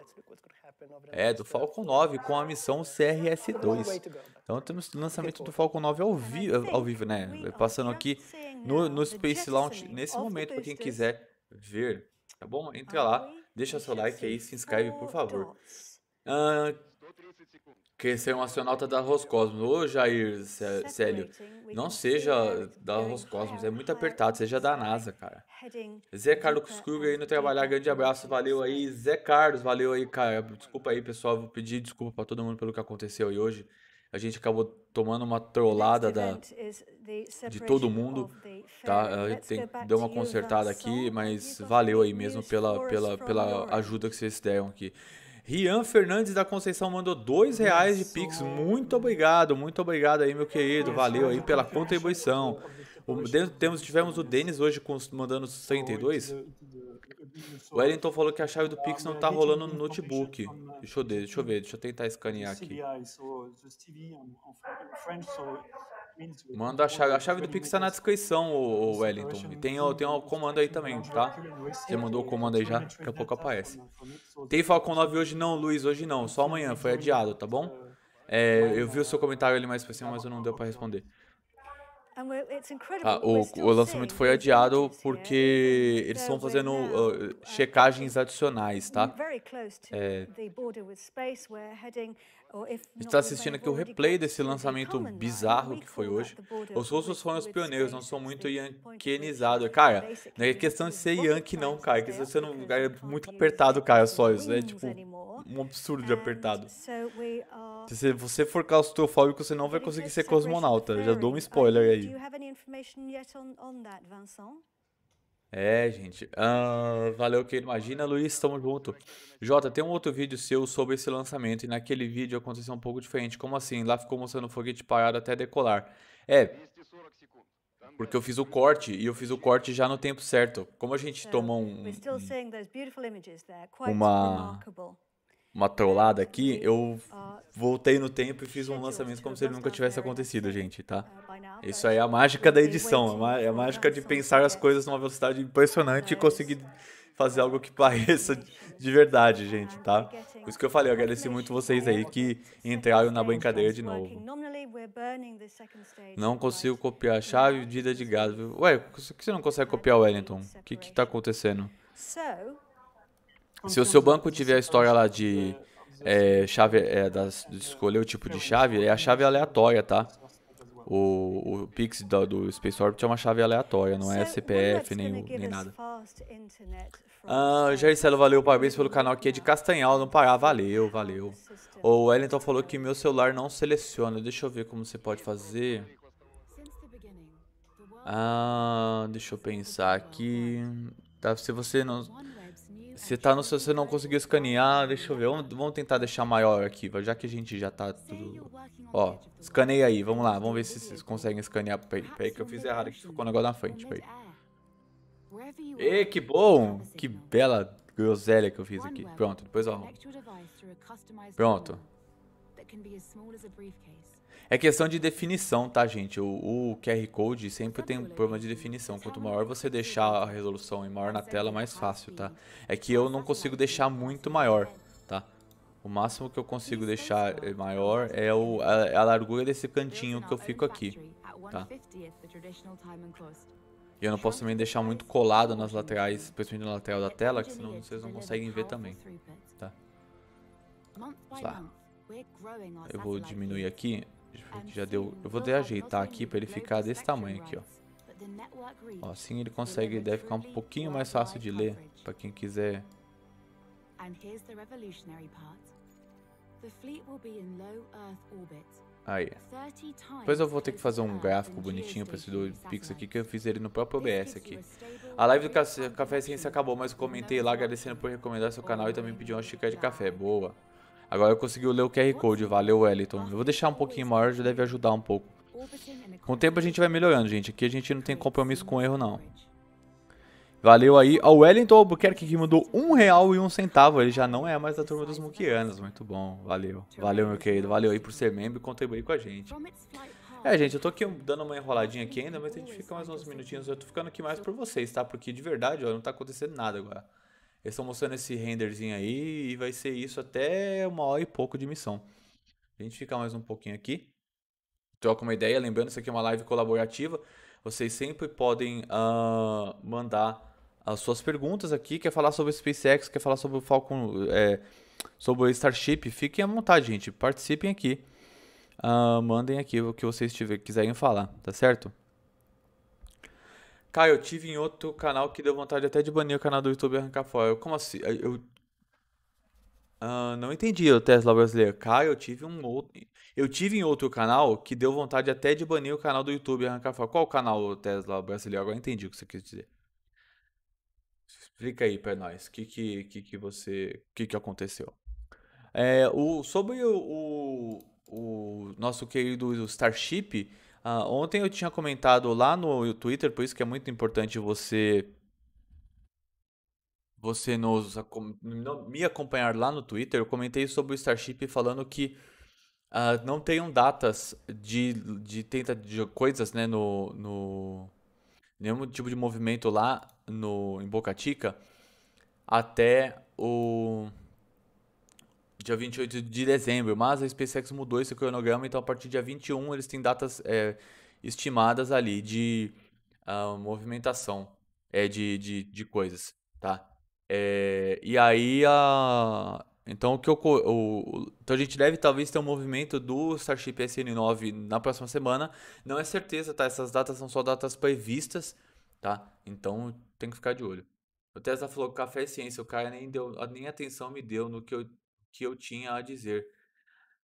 É, do uh, Falcon 9 com a missão CRS-2. Então temos o lançamento do Falcon 9 ao, vi ao vivo, né? Passando aqui no, no Space Launch nesse momento, para quem quiser ver, tá bom? Entra lá. Deixa seu like aí, se inscreve, por favor. Ah, ser é um astronauta da Roscosmos. Ô, Jair, sério, não seja da Roscosmos, é muito apertado, seja da NASA, cara. Zé Carlos Kruger indo trabalhar, grande abraço, valeu aí. Zé Carlos, valeu aí, cara. Desculpa aí, pessoal, vou pedir desculpa para todo mundo pelo que aconteceu aí hoje a gente acabou tomando uma trollada da,
de todo mundo,
tá? A ah, gente tem, deu uma consertada aqui, mas valeu aí mesmo pela, pela, pela ajuda que vocês deram aqui. Rian Fernandes da Conceição mandou dois reais de Pix. Muito obrigado, muito obrigado aí, meu querido. Valeu aí pela contribuição. O, temos, tivemos o Denis hoje com, mandando 62. O Wellington falou que a chave do Pix não está rolando no notebook. Deixa eu, ver, deixa eu ver, deixa eu tentar escanear aqui. Manda a chave. A chave do Pix está na descrição, o Wellington. E tem, tem um comando aí também, tá? Você mandou o comando aí já, daqui a pouco aparece. Tem Falcon 9 hoje não, Luiz, hoje não. Só amanhã, foi adiado, tá bom? É, eu vi o seu comentário ali mais pra cima, mas eu não deu para responder.
Ah, o, o, lançamento foi
adiado porque eles estão fazendo uh, checagens adicionais, tá? É,
Está assistindo aqui o replay desse lançamento
bizarro que foi hoje. Os russos foram os pioneiros, não são muito yankenizados. Cara, não é questão de ser yankee, não, cara. É questão de ser um, é muito apertado, cara, só isso. É tipo um absurdo de apertado. Se você for claustrofóbico, você não vai conseguir ser cosmonauta. Já dou um spoiler aí. É, gente. Ah, valeu, que imagina, Luiz, tamo junto. Jota, tem um outro vídeo seu sobre esse lançamento e naquele vídeo aconteceu um pouco diferente. Como assim? Lá ficou mostrando o foguete parado até decolar. É, porque eu fiz o corte e eu fiz o corte já no tempo certo. Como a gente é, tomou um, uma uma trollada aqui, eu voltei no tempo e fiz um lançamento como se ele nunca tivesse acontecido, gente, tá? É, isso aí é a mágica da edição, é, é a mágica de pensar as coisas numa velocidade impressionante e é, conseguir fazer algo que pareça de verdade, gente, ah, tá? Por isso que eu falei, eu agradeci muito vocês aí que entraram na brincadeira de novo. Não consigo copiar a chave, vida de gado. Ué, por que você não consegue copiar o Wellington? O que que tá acontecendo? Se o seu banco tiver a história lá de é, é, é, chave é, é das, de escolher o tipo de chave, é a chave aleatória, tá? O, o Pix do, do Space Orbit é uma chave aleatória, não é CPF nem, nem nada. Ah, Jaircelo, valeu, parabéns pelo canal aqui é de Castanhal, não parar, valeu, valeu. O Wellington falou que meu celular não seleciona, deixa eu ver como você pode fazer. Ah, deixa eu pensar aqui. Tá, se você não... Você tá no seu, você não conseguiu escanear, deixa eu ver. Vamos, vamos tentar deixar maior aqui, já que a gente já tá tudo. Ó, escaneia aí, vamos lá, vamos ver se vocês conseguem escanear. Peraí, peraí que eu fiz errado aqui, ficou um negócio na frente, peraí. E que bom! Que bela groselha que eu fiz aqui. Pronto, depois eu arrumo. Pronto. É questão de definição, tá, gente? O, o QR Code sempre tem problema de definição. Quanto maior você deixar a resolução e maior na é tela, mais fácil, tá? É que eu não consigo deixar né? muito maior, é. tá? O máximo que eu consigo é deixar maior é o, a, a largura desse cantinho que eu fico aqui, tá? E eu não posso também deixar muito colado nas laterais, principalmente na lateral da tela, que senão vocês não conseguem ver também, tá? Tá. Eu vou diminuir aqui já deu. Eu vou de ajeitar aqui para ele ficar desse tamanho aqui, ó. ó. Assim ele consegue, deve ficar um pouquinho mais fácil de ler para quem quiser. Aí. Depois eu vou ter que fazer um gráfico bonitinho para esse do Pix aqui que eu fiz ele no próprio OBS aqui. A live do Café Ciência acabou, mas comentei lá agradecendo por recomendar seu canal e também pedi uma xícara de café. Boa. Agora eu consegui ler o QR Code, valeu Wellington. Eu vou deixar um pouquinho maior, já deve ajudar um pouco. Com o tempo a gente vai melhorando, gente. Aqui a gente não tem compromisso com erro, não. Valeu aí ao Wellington Albuquerque que mandou um real e um centavo. Ele já não é mais da turma dos muquianos. Muito bom, valeu. Valeu, meu querido. Valeu aí por ser membro e contribuir com a gente. É, gente, eu tô aqui dando uma enroladinha aqui ainda, mas a gente fica mais uns minutinhos. Eu tô ficando aqui mais por vocês, tá? Porque de verdade, ó, não tá acontecendo nada agora. Eles estão mostrando esse renderzinho aí e vai ser isso até uma hora e pouco de missão. A gente fica mais um pouquinho aqui. Troca uma ideia. Lembrando, isso aqui é uma live colaborativa. Vocês sempre podem uh, mandar as suas perguntas aqui. Quer falar sobre o SpaceX, quer falar sobre o Falcon, é, sobre o Starship? Fiquem à vontade, gente. Participem aqui. Uh, mandem aqui o que vocês tiver, quiserem falar, tá certo? Cara, eu tive em outro canal que deu vontade até de banir o canal do YouTube e arrancar fora. Eu, como assim? Eu. Ah, não entendi o Tesla brasileiro. Cara, eu tive um outro. Eu tive em outro canal que deu vontade até de banir o canal do YouTube e arrancar fora. Qual o canal Tesla brasileiro? Agora entendi o que você quis dizer. Explica aí pra nós. O que que, que que você. O que que aconteceu? É, o, sobre o, o, o nosso querido Starship. Uh, ontem eu tinha comentado lá no Twitter, por isso que é muito importante você você nos, me acompanhar lá no Twitter. Eu comentei sobre o Starship falando que uh, não tenham datas de, de tenta de coisas, né, no, no nenhum tipo de movimento lá no em Boca Chica até o dia 28 de dezembro, mas a SpaceX mudou esse cronograma, então a partir do dia 21 eles têm datas é, estimadas ali de uh, movimentação é, de, de, de coisas, tá? É, e aí a... Então, o que o, então a gente deve talvez ter um movimento do Starship SN9 na próxima semana. Não é certeza, tá? Essas datas são só datas previstas, tá? Então tem que ficar de olho. O Tesla falou que café é ciência, o cara nem deu nem atenção me deu no que eu que eu tinha a dizer.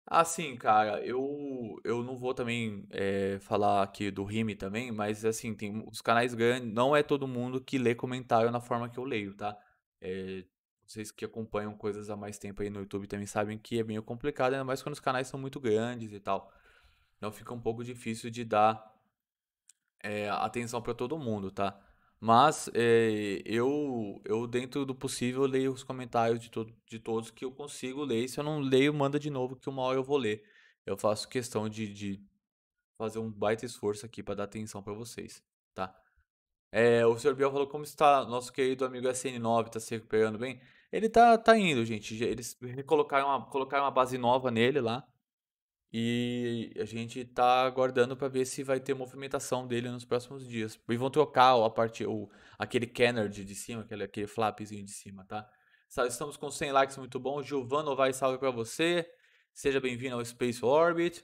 Assim, cara, eu, eu não vou também eh, falar aqui do Rime também, mas assim, tem os canais grandes, não é todo mundo que lê comentário na forma que eu leio, tá? Eh, vocês que acompanham coisas há mais tempo aí no YouTube também sabem que é meio complicado, ainda mais quando os canais são muito grandes e tal. Então fica um pouco difícil de dar eh, atenção para todo mundo, tá? Mas é, eu, eu, dentro do possível, leio os comentários de, to de todos que eu consigo ler. Se eu não leio, manda de novo, que uma hora eu vou ler. Eu faço questão de, de fazer um baita esforço aqui para dar atenção para vocês, tá? É, o Sr. Biel falou como está nosso querido amigo SN9, está se recuperando bem? Ele tá, tá indo, gente. Eles recolocaram uma, colocaram uma base nova nele lá. E a gente tá aguardando para ver se vai ter movimentação dele nos próximos dias. E vão trocar a parte, o, aquele Kennedy de cima, aquele, aquele flapzinho de cima, tá? Estamos com 100 likes, muito bom. Giovano vai salve para você. Seja bem-vindo ao Space Orbit.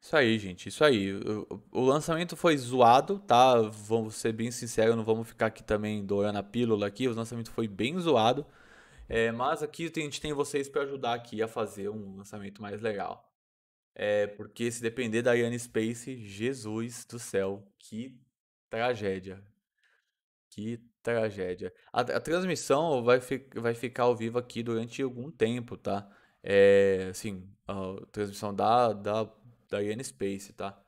Isso aí, gente, isso aí. O, o lançamento foi zoado, tá? Vamos ser bem sincero, não vamos ficar aqui também doando a pílula aqui. O lançamento foi bem zoado. É, mas aqui a gente tem vocês para ajudar aqui a fazer um lançamento mais legal. É, porque se depender da Ian Space, Jesus do céu, que tragédia. Que tragédia. A, a transmissão vai, fi, vai ficar ao vivo aqui durante algum tempo, tá? É, assim, a transmissão da, da, da Ian Space, tá?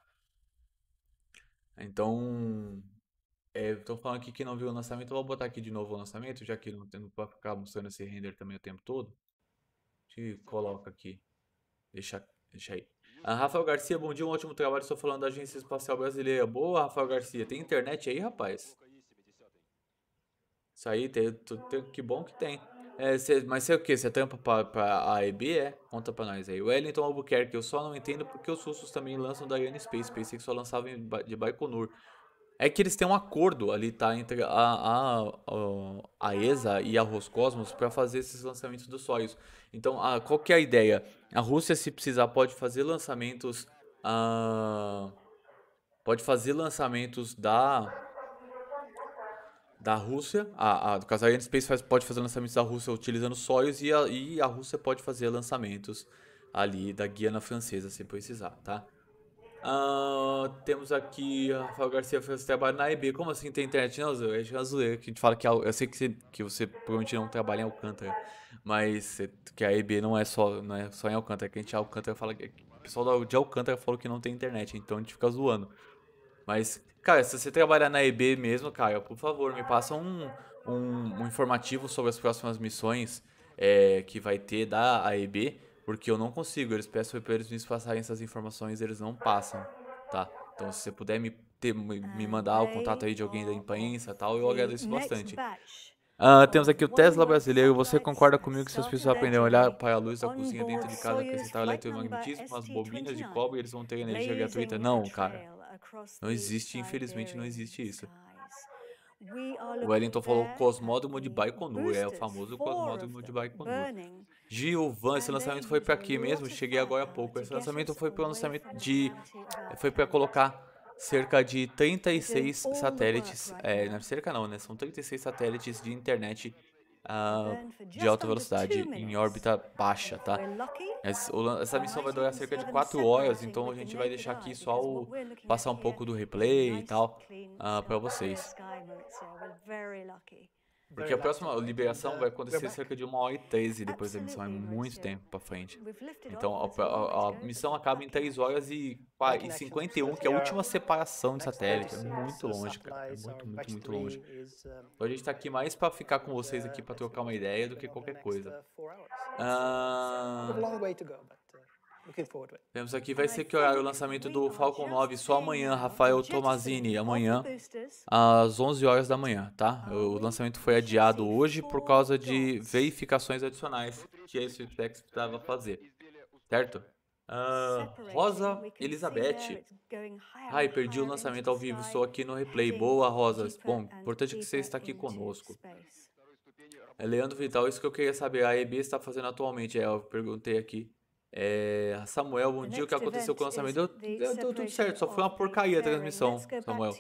Então, Estão é, falando aqui que não viu o lançamento. vou botar aqui de novo o lançamento, já que não, tendo para ficar mostrando esse render também o tempo todo. Te coloca aqui. Deixa, deixa aí. Ah, Rafael Garcia, bom dia, um ótimo trabalho. Estou falando da Agência Espacial Brasileira. Boa, Rafael Garcia. Tem internet aí, rapaz? Isso aí, tem, tem, que bom que tem. É, cê, mas você é o que? Você tampa pra, pra AEB? É? Conta pra nós aí. O Wellington Albuquerque, eu só não entendo porque os russos também lançam da Ariane Space. Pensei que só lançavam de Baikonur. É que eles têm um acordo ali, tá? Entre a, a, a ESA e a Roscosmos para fazer esses lançamentos dos sóis. Então, a, ah, qual que é a ideia? A Rússia, se precisar, pode fazer lançamentos. a ah, pode fazer lançamentos da. Da Rússia, a, a do Kazarian Space faz, pode fazer lançamentos da Rússia utilizando sóis e a, e a Rússia pode fazer lançamentos ali da Guiana Francesa se precisar, tá? Uh, temos aqui a Rafael Garcia fez trabalho na EB. Como assim tem internet? Não, Zé, é uma que a gente fala que é eu sei que você, que você provavelmente não trabalha em Alcântara, mas que a EB não é só, não é só em Alcântara, que a gente Alcântara fala que o pessoal de Alcântara falou que não tem internet, então a gente fica zoando. Mas, cara, se você trabalhar na EB mesmo, cara, por favor, me passa um, um, um informativo sobre as próximas missões é, que vai ter da AEB porque eu não consigo, eles peço para eles me passarem essas informações, eles não passam, tá? Então se você puder me, ter, me, me ah, mandar o contato aí de alguém da imprensa tal, eu agradeço bastante. Uh, temos aqui o Tesla brasileiro. Você concorda comigo que seus filhos aprenderam a olhar para a luz da cozinha dentro de casa, acrescentar eletromagnetismo, as bobinas de cobre e eles vão ter energia gratuita? Não, cara. Não existe, infelizmente, não existe isso.
O Wellington falou
cosmódromo de Baikonur, é o famoso cosmódromo de Baikonur. Gilvan, esse ah, lançamento foi para aqui mesmo, cheguei agora há pouco. Né? Esse lançamento foi para lançamento de ah, tá. foi para colocar cerca de 36 satélites, é, né? não é cerca não, né? São 36 satélites de internet uh, de alta velocidade em órbita baixa, tá? Essa missão vai durar cerca de 4 horas, então a gente vai deixar aqui só o, passar um pouco do replay e tal uh, para vocês. Porque a próxima liberação vai acontecer cerca de uma hora e 13 depois da missão, é muito tempo para frente. Então a, a, a, missão acaba em 3 horas e, e 51, que é a última separação de satélite. É muito longe, cara. É muito, muito, muito longe. Então a gente tá aqui mais para ficar com vocês aqui para uh, trocar uma ideia do que qualquer coisa. Uh, ah... Vemos aqui, vai ser que o lançamento do Falcon 9 só amanhã, né? Rafael Tomazini, amanhã, às 11 horas da manhã, tá? Ah, o lançamento foi adiado hoje por causa de verificações adicionais que a SpaceX precisava fazer, certo? Uh, Rosa Elizabeth. Ai, perdi o lançamento ao vivo, estou aqui no replay. Boa, Rosa. Bom, importante é que você está aqui conosco. É, Leandro Vital, isso que eu queria saber. A EB está fazendo atualmente? É, eu perguntei aqui. É, Samuel, bom dia. O que aconteceu com o lançamento? Deu, deu, tudo certo, só foi uma porcaria a transmissão, Samuel.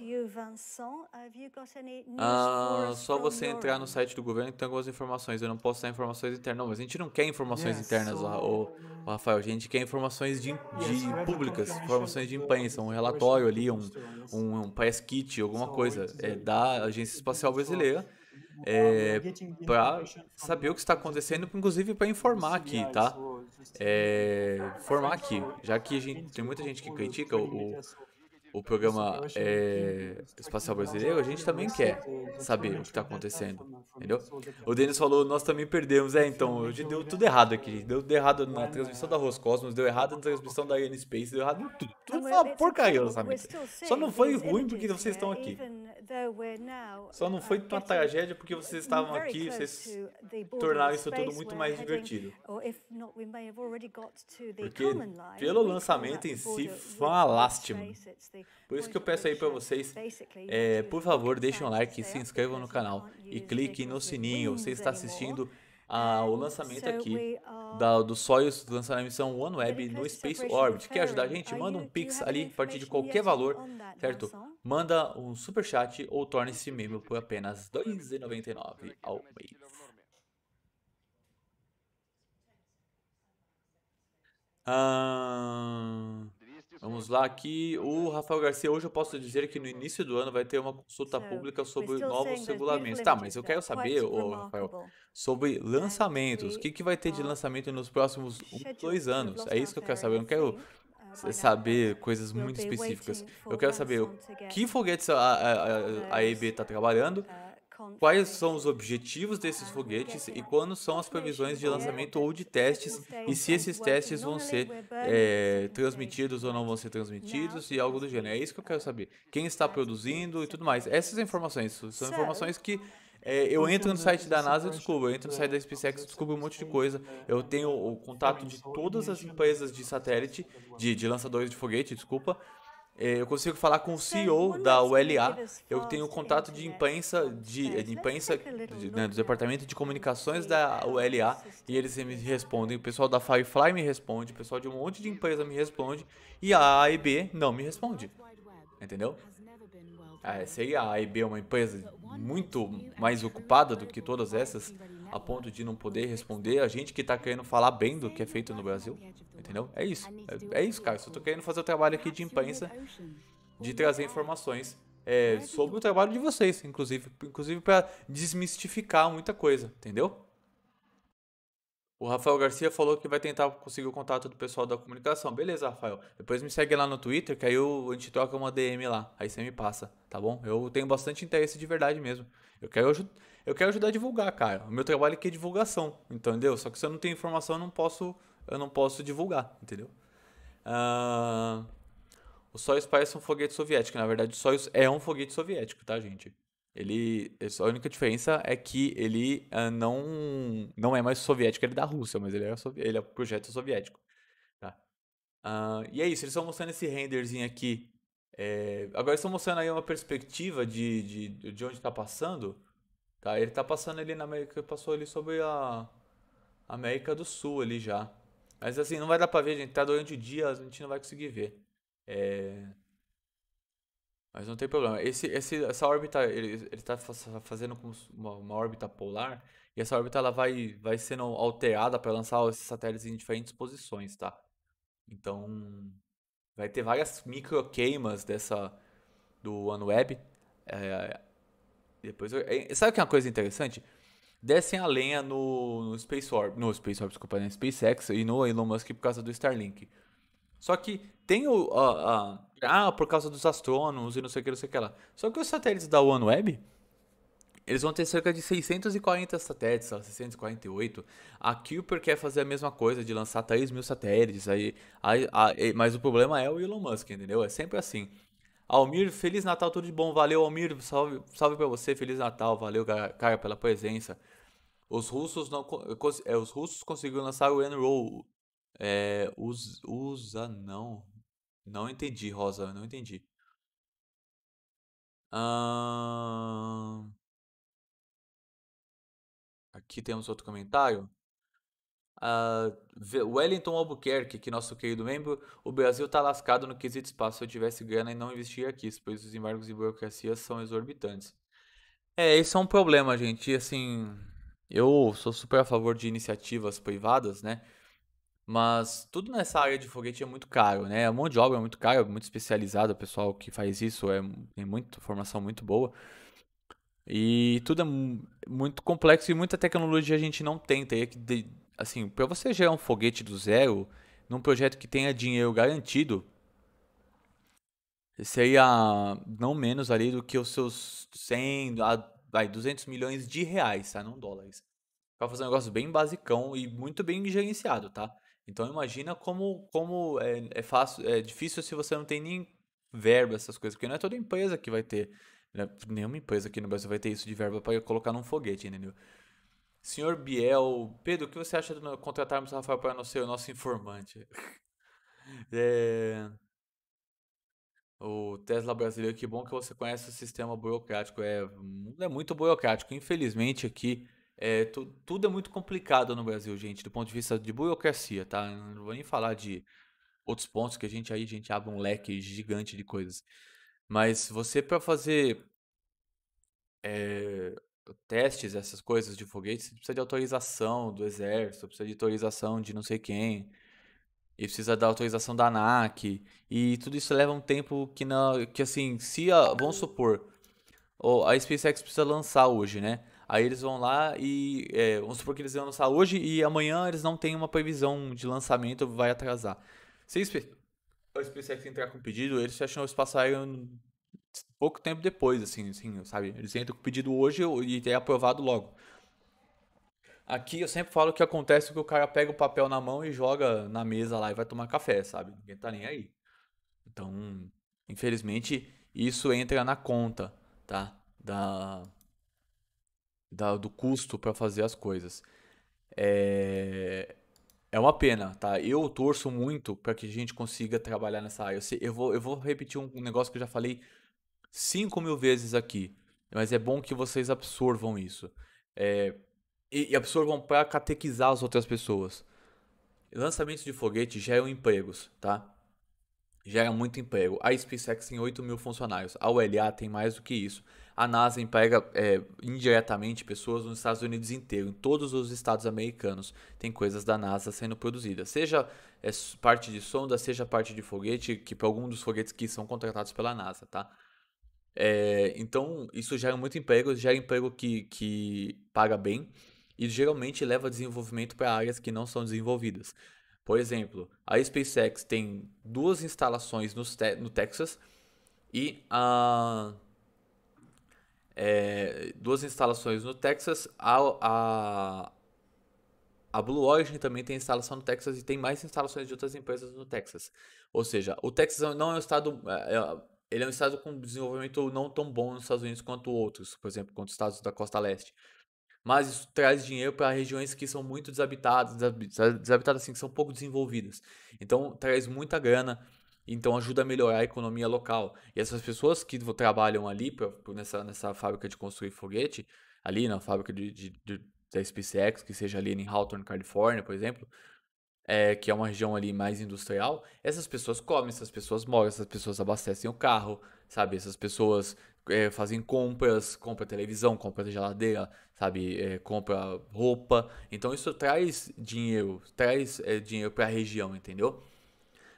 Ah, só você entrar no site do governo que tem algumas informações. Eu não posso dar informações internas. Não, mas a gente não quer informações internas, o, o Rafael. A gente quer informações de, de públicas, informações de imprensa, um relatório ali, um, um, um press kit, alguma coisa é, da Agência Espacial Brasileira. É, para saber o que está acontecendo, inclusive para informar aqui, tá? é, formar aqui, já que a gente, tem muita gente que critica o, o programa é, espacial brasileiro, a gente também quer saber o que está acontecendo, entendeu? O Denis falou, nós também perdemos, é, então, hoje deu tudo errado aqui, deu, errado na transmissão da Roscosmos, deu errado na transmissão da Alien Space, deu errado em tudo, tudo é uh, foi uma porcaria lançamento. Só não foi ruim porque vocês estão aqui. Só não foi uma tragédia porque vocês estavam aqui, vocês tornaram isso tudo muito mais divertido.
Porque pelo lançamento em si,
foi uma lástima. Por isso que eu peço aí para vocês, é, por favor, deixem um like, se inscrevam no canal e cliquem no sininho. Você está assistindo ao ah, lançamento aqui da, do Soyuz, lançando a missão OneWeb no Space Orbit. Quer ajudar a gente? Manda um Pix ali, a partir de qualquer valor, certo? Manda um super chat ou torne-se membro por apenas R$ 2,99 ao mês. Ah, Vamos lá, aqui o Rafael Garcia, hoje eu posso dizer que no início do ano vai ter uma consulta pública sobre novos regulamentos. Tá, mas eu quero saber, tá Rafael, sobre é, lançamentos. O que, que vai ter de lançamento nos próximos dois anos? É isso que eu quero saber, eu não quero ah, saber coisas muito específicas. Eu quero saber que foguetes a, a, a EB está trabalhando tá quais são os objetivos desses ah, foguetes assim, e quando são as previsões de lançamento é ou de testes e se então, é eh, esses testes vão ser é, transmitidos ou não vão ser transmitidos e algo do gênero. É isso que eu quero saber. Quem está produzindo e tudo mais. Essas informações são informações que é, eu entro no site da NASA e descubro, eu entro no site da SpaceX e descubro um monte de coisa. Eu tenho o contato de todas as empresas de satélite, de, de lançadores de foguete, desculpa. É, eu consigo falar com o CEO da ULA. Eu tenho contato de imprensa, de, de imprensa de, né, do departamento de comunicações da é, ULA e eles me respondem. O pessoal da Firefly me responde, o pessoal de um monte de empresa me responde e a AEB não me responde. Entendeu? É, se a AEB é uma empresa muito mais ocupada do que todas essas, a ponto de não poder responder a gente que tá querendo falar bem do que é feito no Brasil, entendeu? É isso, é, é isso, cara. Só tô querendo fazer o trabalho aqui de imprensa, de trazer informações é, sobre o trabalho de vocês, inclusive, inclusive para desmistificar muita coisa, entendeu? O Rafael Garcia falou que vai tentar conseguir o contato do pessoal da comunicação. Beleza, Rafael. Depois me segue lá no Twitter, que aí eu, a gente troca uma DM lá. Aí você me passa, tá bom? Eu tenho bastante interesse de verdade mesmo. Eu quero ajudar. Eu quero ajudar a divulgar, cara. O meu trabalho aqui é divulgação, entendeu? Só que se eu não tenho informação, eu não posso, eu não posso divulgar, entendeu? Uh... O Soyuz parece um foguete soviético. Na verdade, o Soyuz é um foguete soviético, tá, gente? Ele, a única diferença é que ele uh, não, não é mais soviético, ele é da Rússia, mas ele é, sovi... ele é projeto soviético. Tá? Uh, e é isso, eles estão mostrando esse renderzinho aqui. É... agora eles estão mostrando aí uma perspectiva de, de, de onde está passando. Tá, ele tá passando ali na América, passou ali sobre a América do Sul ali já. Mas assim, não vai dar pra ver, gente. Tá durante o dia, a gente não vai conseguir ver. É... Mas não tem problema. Esse, esse, essa órbita, ele, ele tá fazendo como uma, uma, órbita polar. E essa órbita ela vai, vai sendo alterada para lançar esses satélites em diferentes posições, tá? Então, vai ter várias micro queimas dessa, do OneWeb. É, depois eu... É, sabe que é uma coisa interessante? Descem a lenha no, no Space Orb, no Space Orb, desculpa, né? SpaceX e no Elon Musk por causa do Starlink. Só que tem o. Uh, uh, ah, por causa dos astrônomos e não sei o que, não sei o que lá. Só que os satélites da OneWeb, eles vão ter cerca de 640 satélites, 648. A Kuiper quer fazer a mesma coisa, de lançar 3 mil satélites. Aí, aí, aí, mas o problema é o Elon Musk, entendeu? É sempre assim. Almir, Feliz Natal, tudo de bom. Valeu, Almir. Salve, salve para você, Feliz Natal. Valeu, cara, pela presença. Os russos, não, é, os russos conseguiram lançar o Enroll. É, usa, não. Não entendi, Rosa, não entendi. Aqui temos outro comentário. Uh, Wellington Albuquerque, que é nosso querido membro, o Brasil está lascado no quesito espaço. Se eu tivesse grana e não investir aqui, pois os embargos e burocracias são exorbitantes. É, isso é um problema, gente. Assim, eu sou super a favor de iniciativas privadas, né? Mas tudo nessa área de foguete é muito caro, né? A mão de obra é muito cara, é muito especializada. O pessoal que faz isso é, tem muita formação muito boa. E tudo é muito complexo e muita tecnologia a gente não tem. Teria que de, assim, para você gerar um foguete do zero, num projeto que tenha dinheiro garantido, seria é não menos ali do que os seus 100 a vai, 200 milhões de reais, tá? Não dólares. para fazer um negócio bem basicão e muito bem gerenciado, tá? Então imagina como, como é, é fácil, é difícil se você não tem nem verba, essas coisas, porque não é toda empresa que vai ter. Né? Nenhuma empresa aqui no Brasil vai ter isso de verba para colocar num foguete, entendeu? Senhor Biel, Pedro, o que você acha de contratarmos o Rafael para ser o nosso informante? é... O Tesla brasileiro, que bom que você conhece o sistema burocrático. É, é muito burocrático. Infelizmente, aqui é, tu, tudo é muito complicado no Brasil, gente, do ponto de vista de burocracia, tá? Não vou nem falar de outros pontos que a gente aí, a gente abre um leque gigante de coisas. Mas você, para fazer é, testes, essas coisas de foguete, você precisa de autorização do exército, precisa de autorização de não sei quem, e precisa da autorização da ANAC, e tudo isso leva um tempo que, na, que assim, se, a, vamos supor, a SpaceX precisa lançar hoje, né? Aí eles vão lá e, é, vamos supor que eles vão lançar hoje e amanhã eles não têm uma previsão de lançamento, vai atrasar. Se a SpaceX entrar com pedido, eles fecham o espaço aéreo pouco tempo depois, assim, assim, sabe? Eles entram com o pedido hoje e é aprovado logo. Aqui eu sempre falo que acontece que o cara pega o papel na mão e joga na mesa lá e vai tomar café, sabe? Ninguém tá nem aí. Então, infelizmente, isso entra na conta, tá? Da, da do custo para fazer as coisas. É, é uma pena, tá? Eu torço muito para que a gente consiga trabalhar nessa área. Eu, sei, eu, vou, eu vou repetir um negócio que eu já falei 5 mil vezes aqui, mas é bom que vocês absorvam isso. É, e, e absorvam para catequizar as outras pessoas. Lançamentos de foguete geram é empregos, tá? Gera é muito emprego. A SpaceX tem 8 mil funcionários. A ULA tem mais do que isso. A NASA emprega é, indiretamente pessoas nos Estados Unidos inteiro, em todos os estados americanos. Tem coisas da NASA sendo produzidas, seja é, parte de sonda, seja parte de foguete, que para algum dos foguetes que são contratados pela NASA, tá? É, então, isso gera muito emprego, gera emprego que, que paga bem e geralmente leva desenvolvimento para áreas que não são desenvolvidas. Por exemplo, a SpaceX tem duas instalações no, no Texas e a. É, duas instalações no Texas. A, a, a, Blue Origin também tem instalação no Texas e tem mais instalações de outras empresas no Texas. Ou seja, o Texas não é um estado. É, ele é um estado com desenvolvimento não tão bom nos Estados Unidos quanto outros, por exemplo, quanto os estados da costa leste. Mas isso traz dinheiro para regiões que são muito desabitadas, desabitadas assim, que são pouco desenvolvidas. Então traz muita grana, então ajuda a melhorar a economia local. E essas pessoas que trabalham ali pra, nessa, nessa fábrica de construir foguete, ali na fábrica de, de, de da SpaceX, que seja ali em Hawthorne, Califórnia, por exemplo, é, que é uma região ali mais industrial, essas pessoas comem, essas pessoas moram, essas pessoas abastecem o carro, sabe? Essas pessoas é, fazem compras, compra televisão, compra geladeira, sabe? É, compra roupa. Então isso traz dinheiro, traz é, dinheiro para a região, entendeu?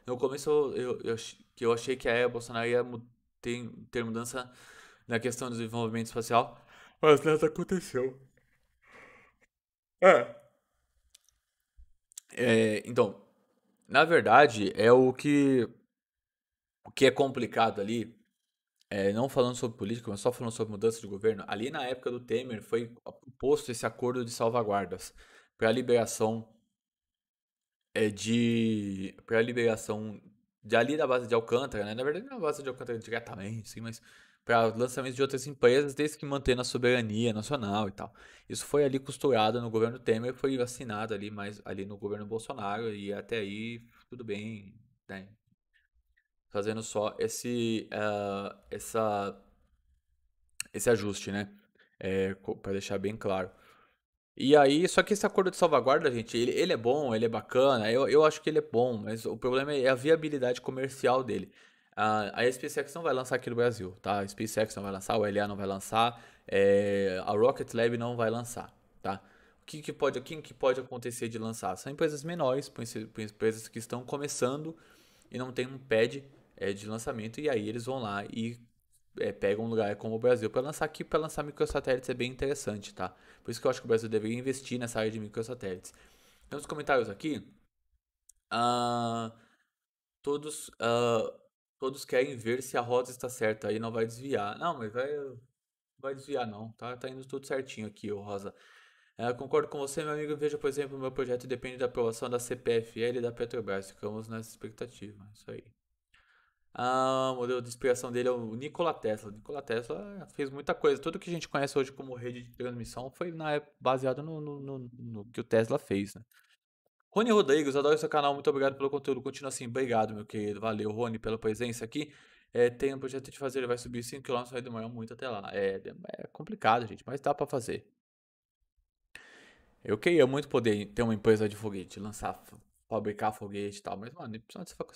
No começo eu, eu, que eu achei que a era Bolsonaro ia ter, ter mudança na questão do desenvolvimento espacial,
mas nada aconteceu.
É, é, então, na verdade, é o que, o que é complicado ali, é, não falando sobre política, mas só falando sobre mudança de governo. Ali na época do Temer foi posto esse acordo de salvaguardas para a liberação é, de. para a liberação de ali da base de Alcântara, né? Na verdade, na é base de Alcântara diretamente, sim, mas para lançamentos de outras empresas, desde que mantendo a soberania nacional e tal. Isso foi ali costurado no governo Temer, foi assinado ali mas ali no governo Bolsonaro e até aí tudo bem, né? fazendo só esse uh, essa esse ajuste, né? É, para deixar bem claro. E aí, só que esse acordo de salvaguarda, gente, ele, ele é bom, ele é bacana, eu, eu acho que ele é bom, mas o problema é a viabilidade comercial dele. Ah, a SpaceX não vai lançar aqui no Brasil, tá? A SpaceX não vai lançar, o LA não vai lançar, é, a Rocket Lab não vai lançar, tá? O que, que pode, quem que pode acontecer de lançar? São empresas menores, empresas que estão começando e não tem um pad é, de lançamento e aí eles vão lá e é, pegam um lugar como o Brasil para lançar aqui, para lançar microsatélites é bem interessante, tá? Por isso que eu acho que o Brasil deveria investir nessa área de microsatélites. Então os comentários aqui, uh, todos uh, todos querem ver se a rosa está certa, aí não vai desviar. Não, mas vai, vai desviar não, tá? Tá indo tudo certinho aqui, o Rosa. É, concordo com você, meu amigo. Veja, por exemplo, meu projeto depende da aprovação da CPFL e da Petrobras. Ficamos nessa expectativa, isso aí. Ah, o modelo de inspiração dele é o Nikola Tesla. Nikola Tesla fez muita coisa. Tudo que a gente conhece hoje como rede de transmissão foi na, é, baseado no, no, no, no que o Tesla fez, né? Rony Rodrigues, adoro seu canal, muito obrigado pelo conteúdo, continua assim, obrigado meu querido, valeu Rony pela presença aqui. É, tem um projeto de fazer, ele vai subir 5km aí demorar manhã muito até lá. É, é complicado, gente, mas dá para fazer. Eu queria muito poder ter uma empresa de foguete, lançar, fabricar foguete e tal, mas, mano, é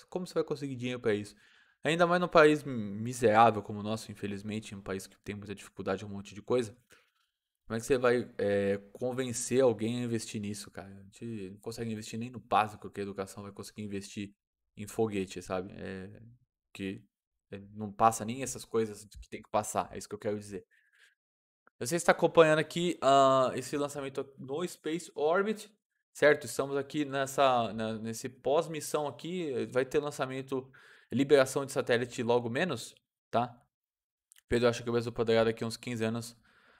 como você vai conseguir dinheiro para isso? Ainda mais num país miserável como o nosso, infelizmente, um país que tem muita dificuldade, um monte de coisa. Como é que você vai é, convencer alguém a investir nisso, cara? A gente não consegue investir nem no básico que a educação vai conseguir investir em foguete, sabe? É, que é, não passa nem essas coisas que tem que passar, é isso que eu quero dizer. Você está acompanhando aqui uh, esse lançamento no Space Orbit, certo? Estamos aqui nessa na, nesse pós-missão aqui, vai ter lançamento, liberação de satélite logo menos, tá? Pedro acha que o Brasil poderá daqui a uns 15 anos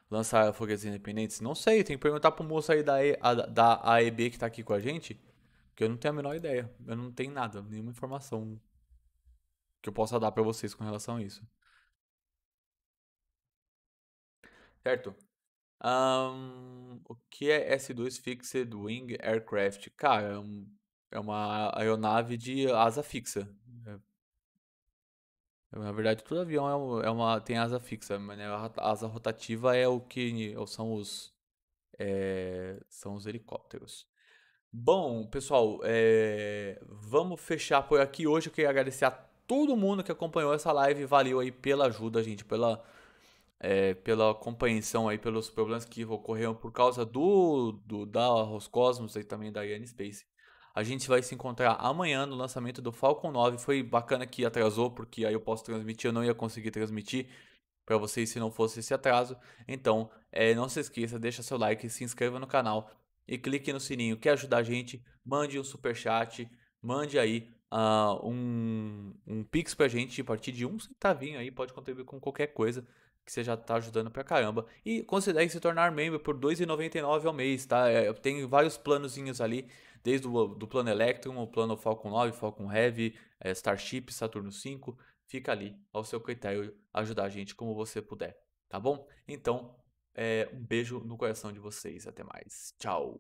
lançar foguetes independentes? Não sei, tem que perguntar pro moço aí da, e, a, da AEB que tá aqui com a gente, que eu não tenho a menor ideia. Eu não tenho nada, nenhuma informação que eu possa dar para vocês com relação a isso. Certo? Um, o que é S2 Fixed Wing Aircraft? Cara, é, um, é uma aeronave de asa fixa, na verdade, todo avião é, é uma, tem asa fixa, mas né, a asa rotativa é o que é são os é, são os helicópteros. Bom, pessoal, é, vamos fechar por aqui hoje. Eu queria agradecer a todo mundo que acompanhou essa live, valeu aí pela ajuda, gente, pela é, pela compreensão aí pelos problemas que ocorreram por causa do, do da Roscosmos e também da Ariane Space. A gente vai se encontrar amanhã no lançamento do Falcon 9. Foi bacana que atrasou, porque aí eu posso transmitir, eu não ia conseguir transmitir para vocês se não fosse esse atraso. Então, é, não se esqueça, deixa seu like, se inscreva no canal e clique no sininho. Quer ajudar a gente? Mande um super chat, mande aí uh, um, um pix pra gente a partir de um centavinho aí, pode contribuir com qualquer coisa que você já tá ajudando pra caramba. E considere se tornar membro por R$2,99 ao mês, tá? É, tem vários planozinhos ali desde o do plano Electrum, o plano Falcon 9, Falcon Heavy, é, Starship, Saturno 5, fica ali ao seu critério ajudar a gente como você puder, tá bom? Então, é, um beijo no coração de vocês, até mais, tchau!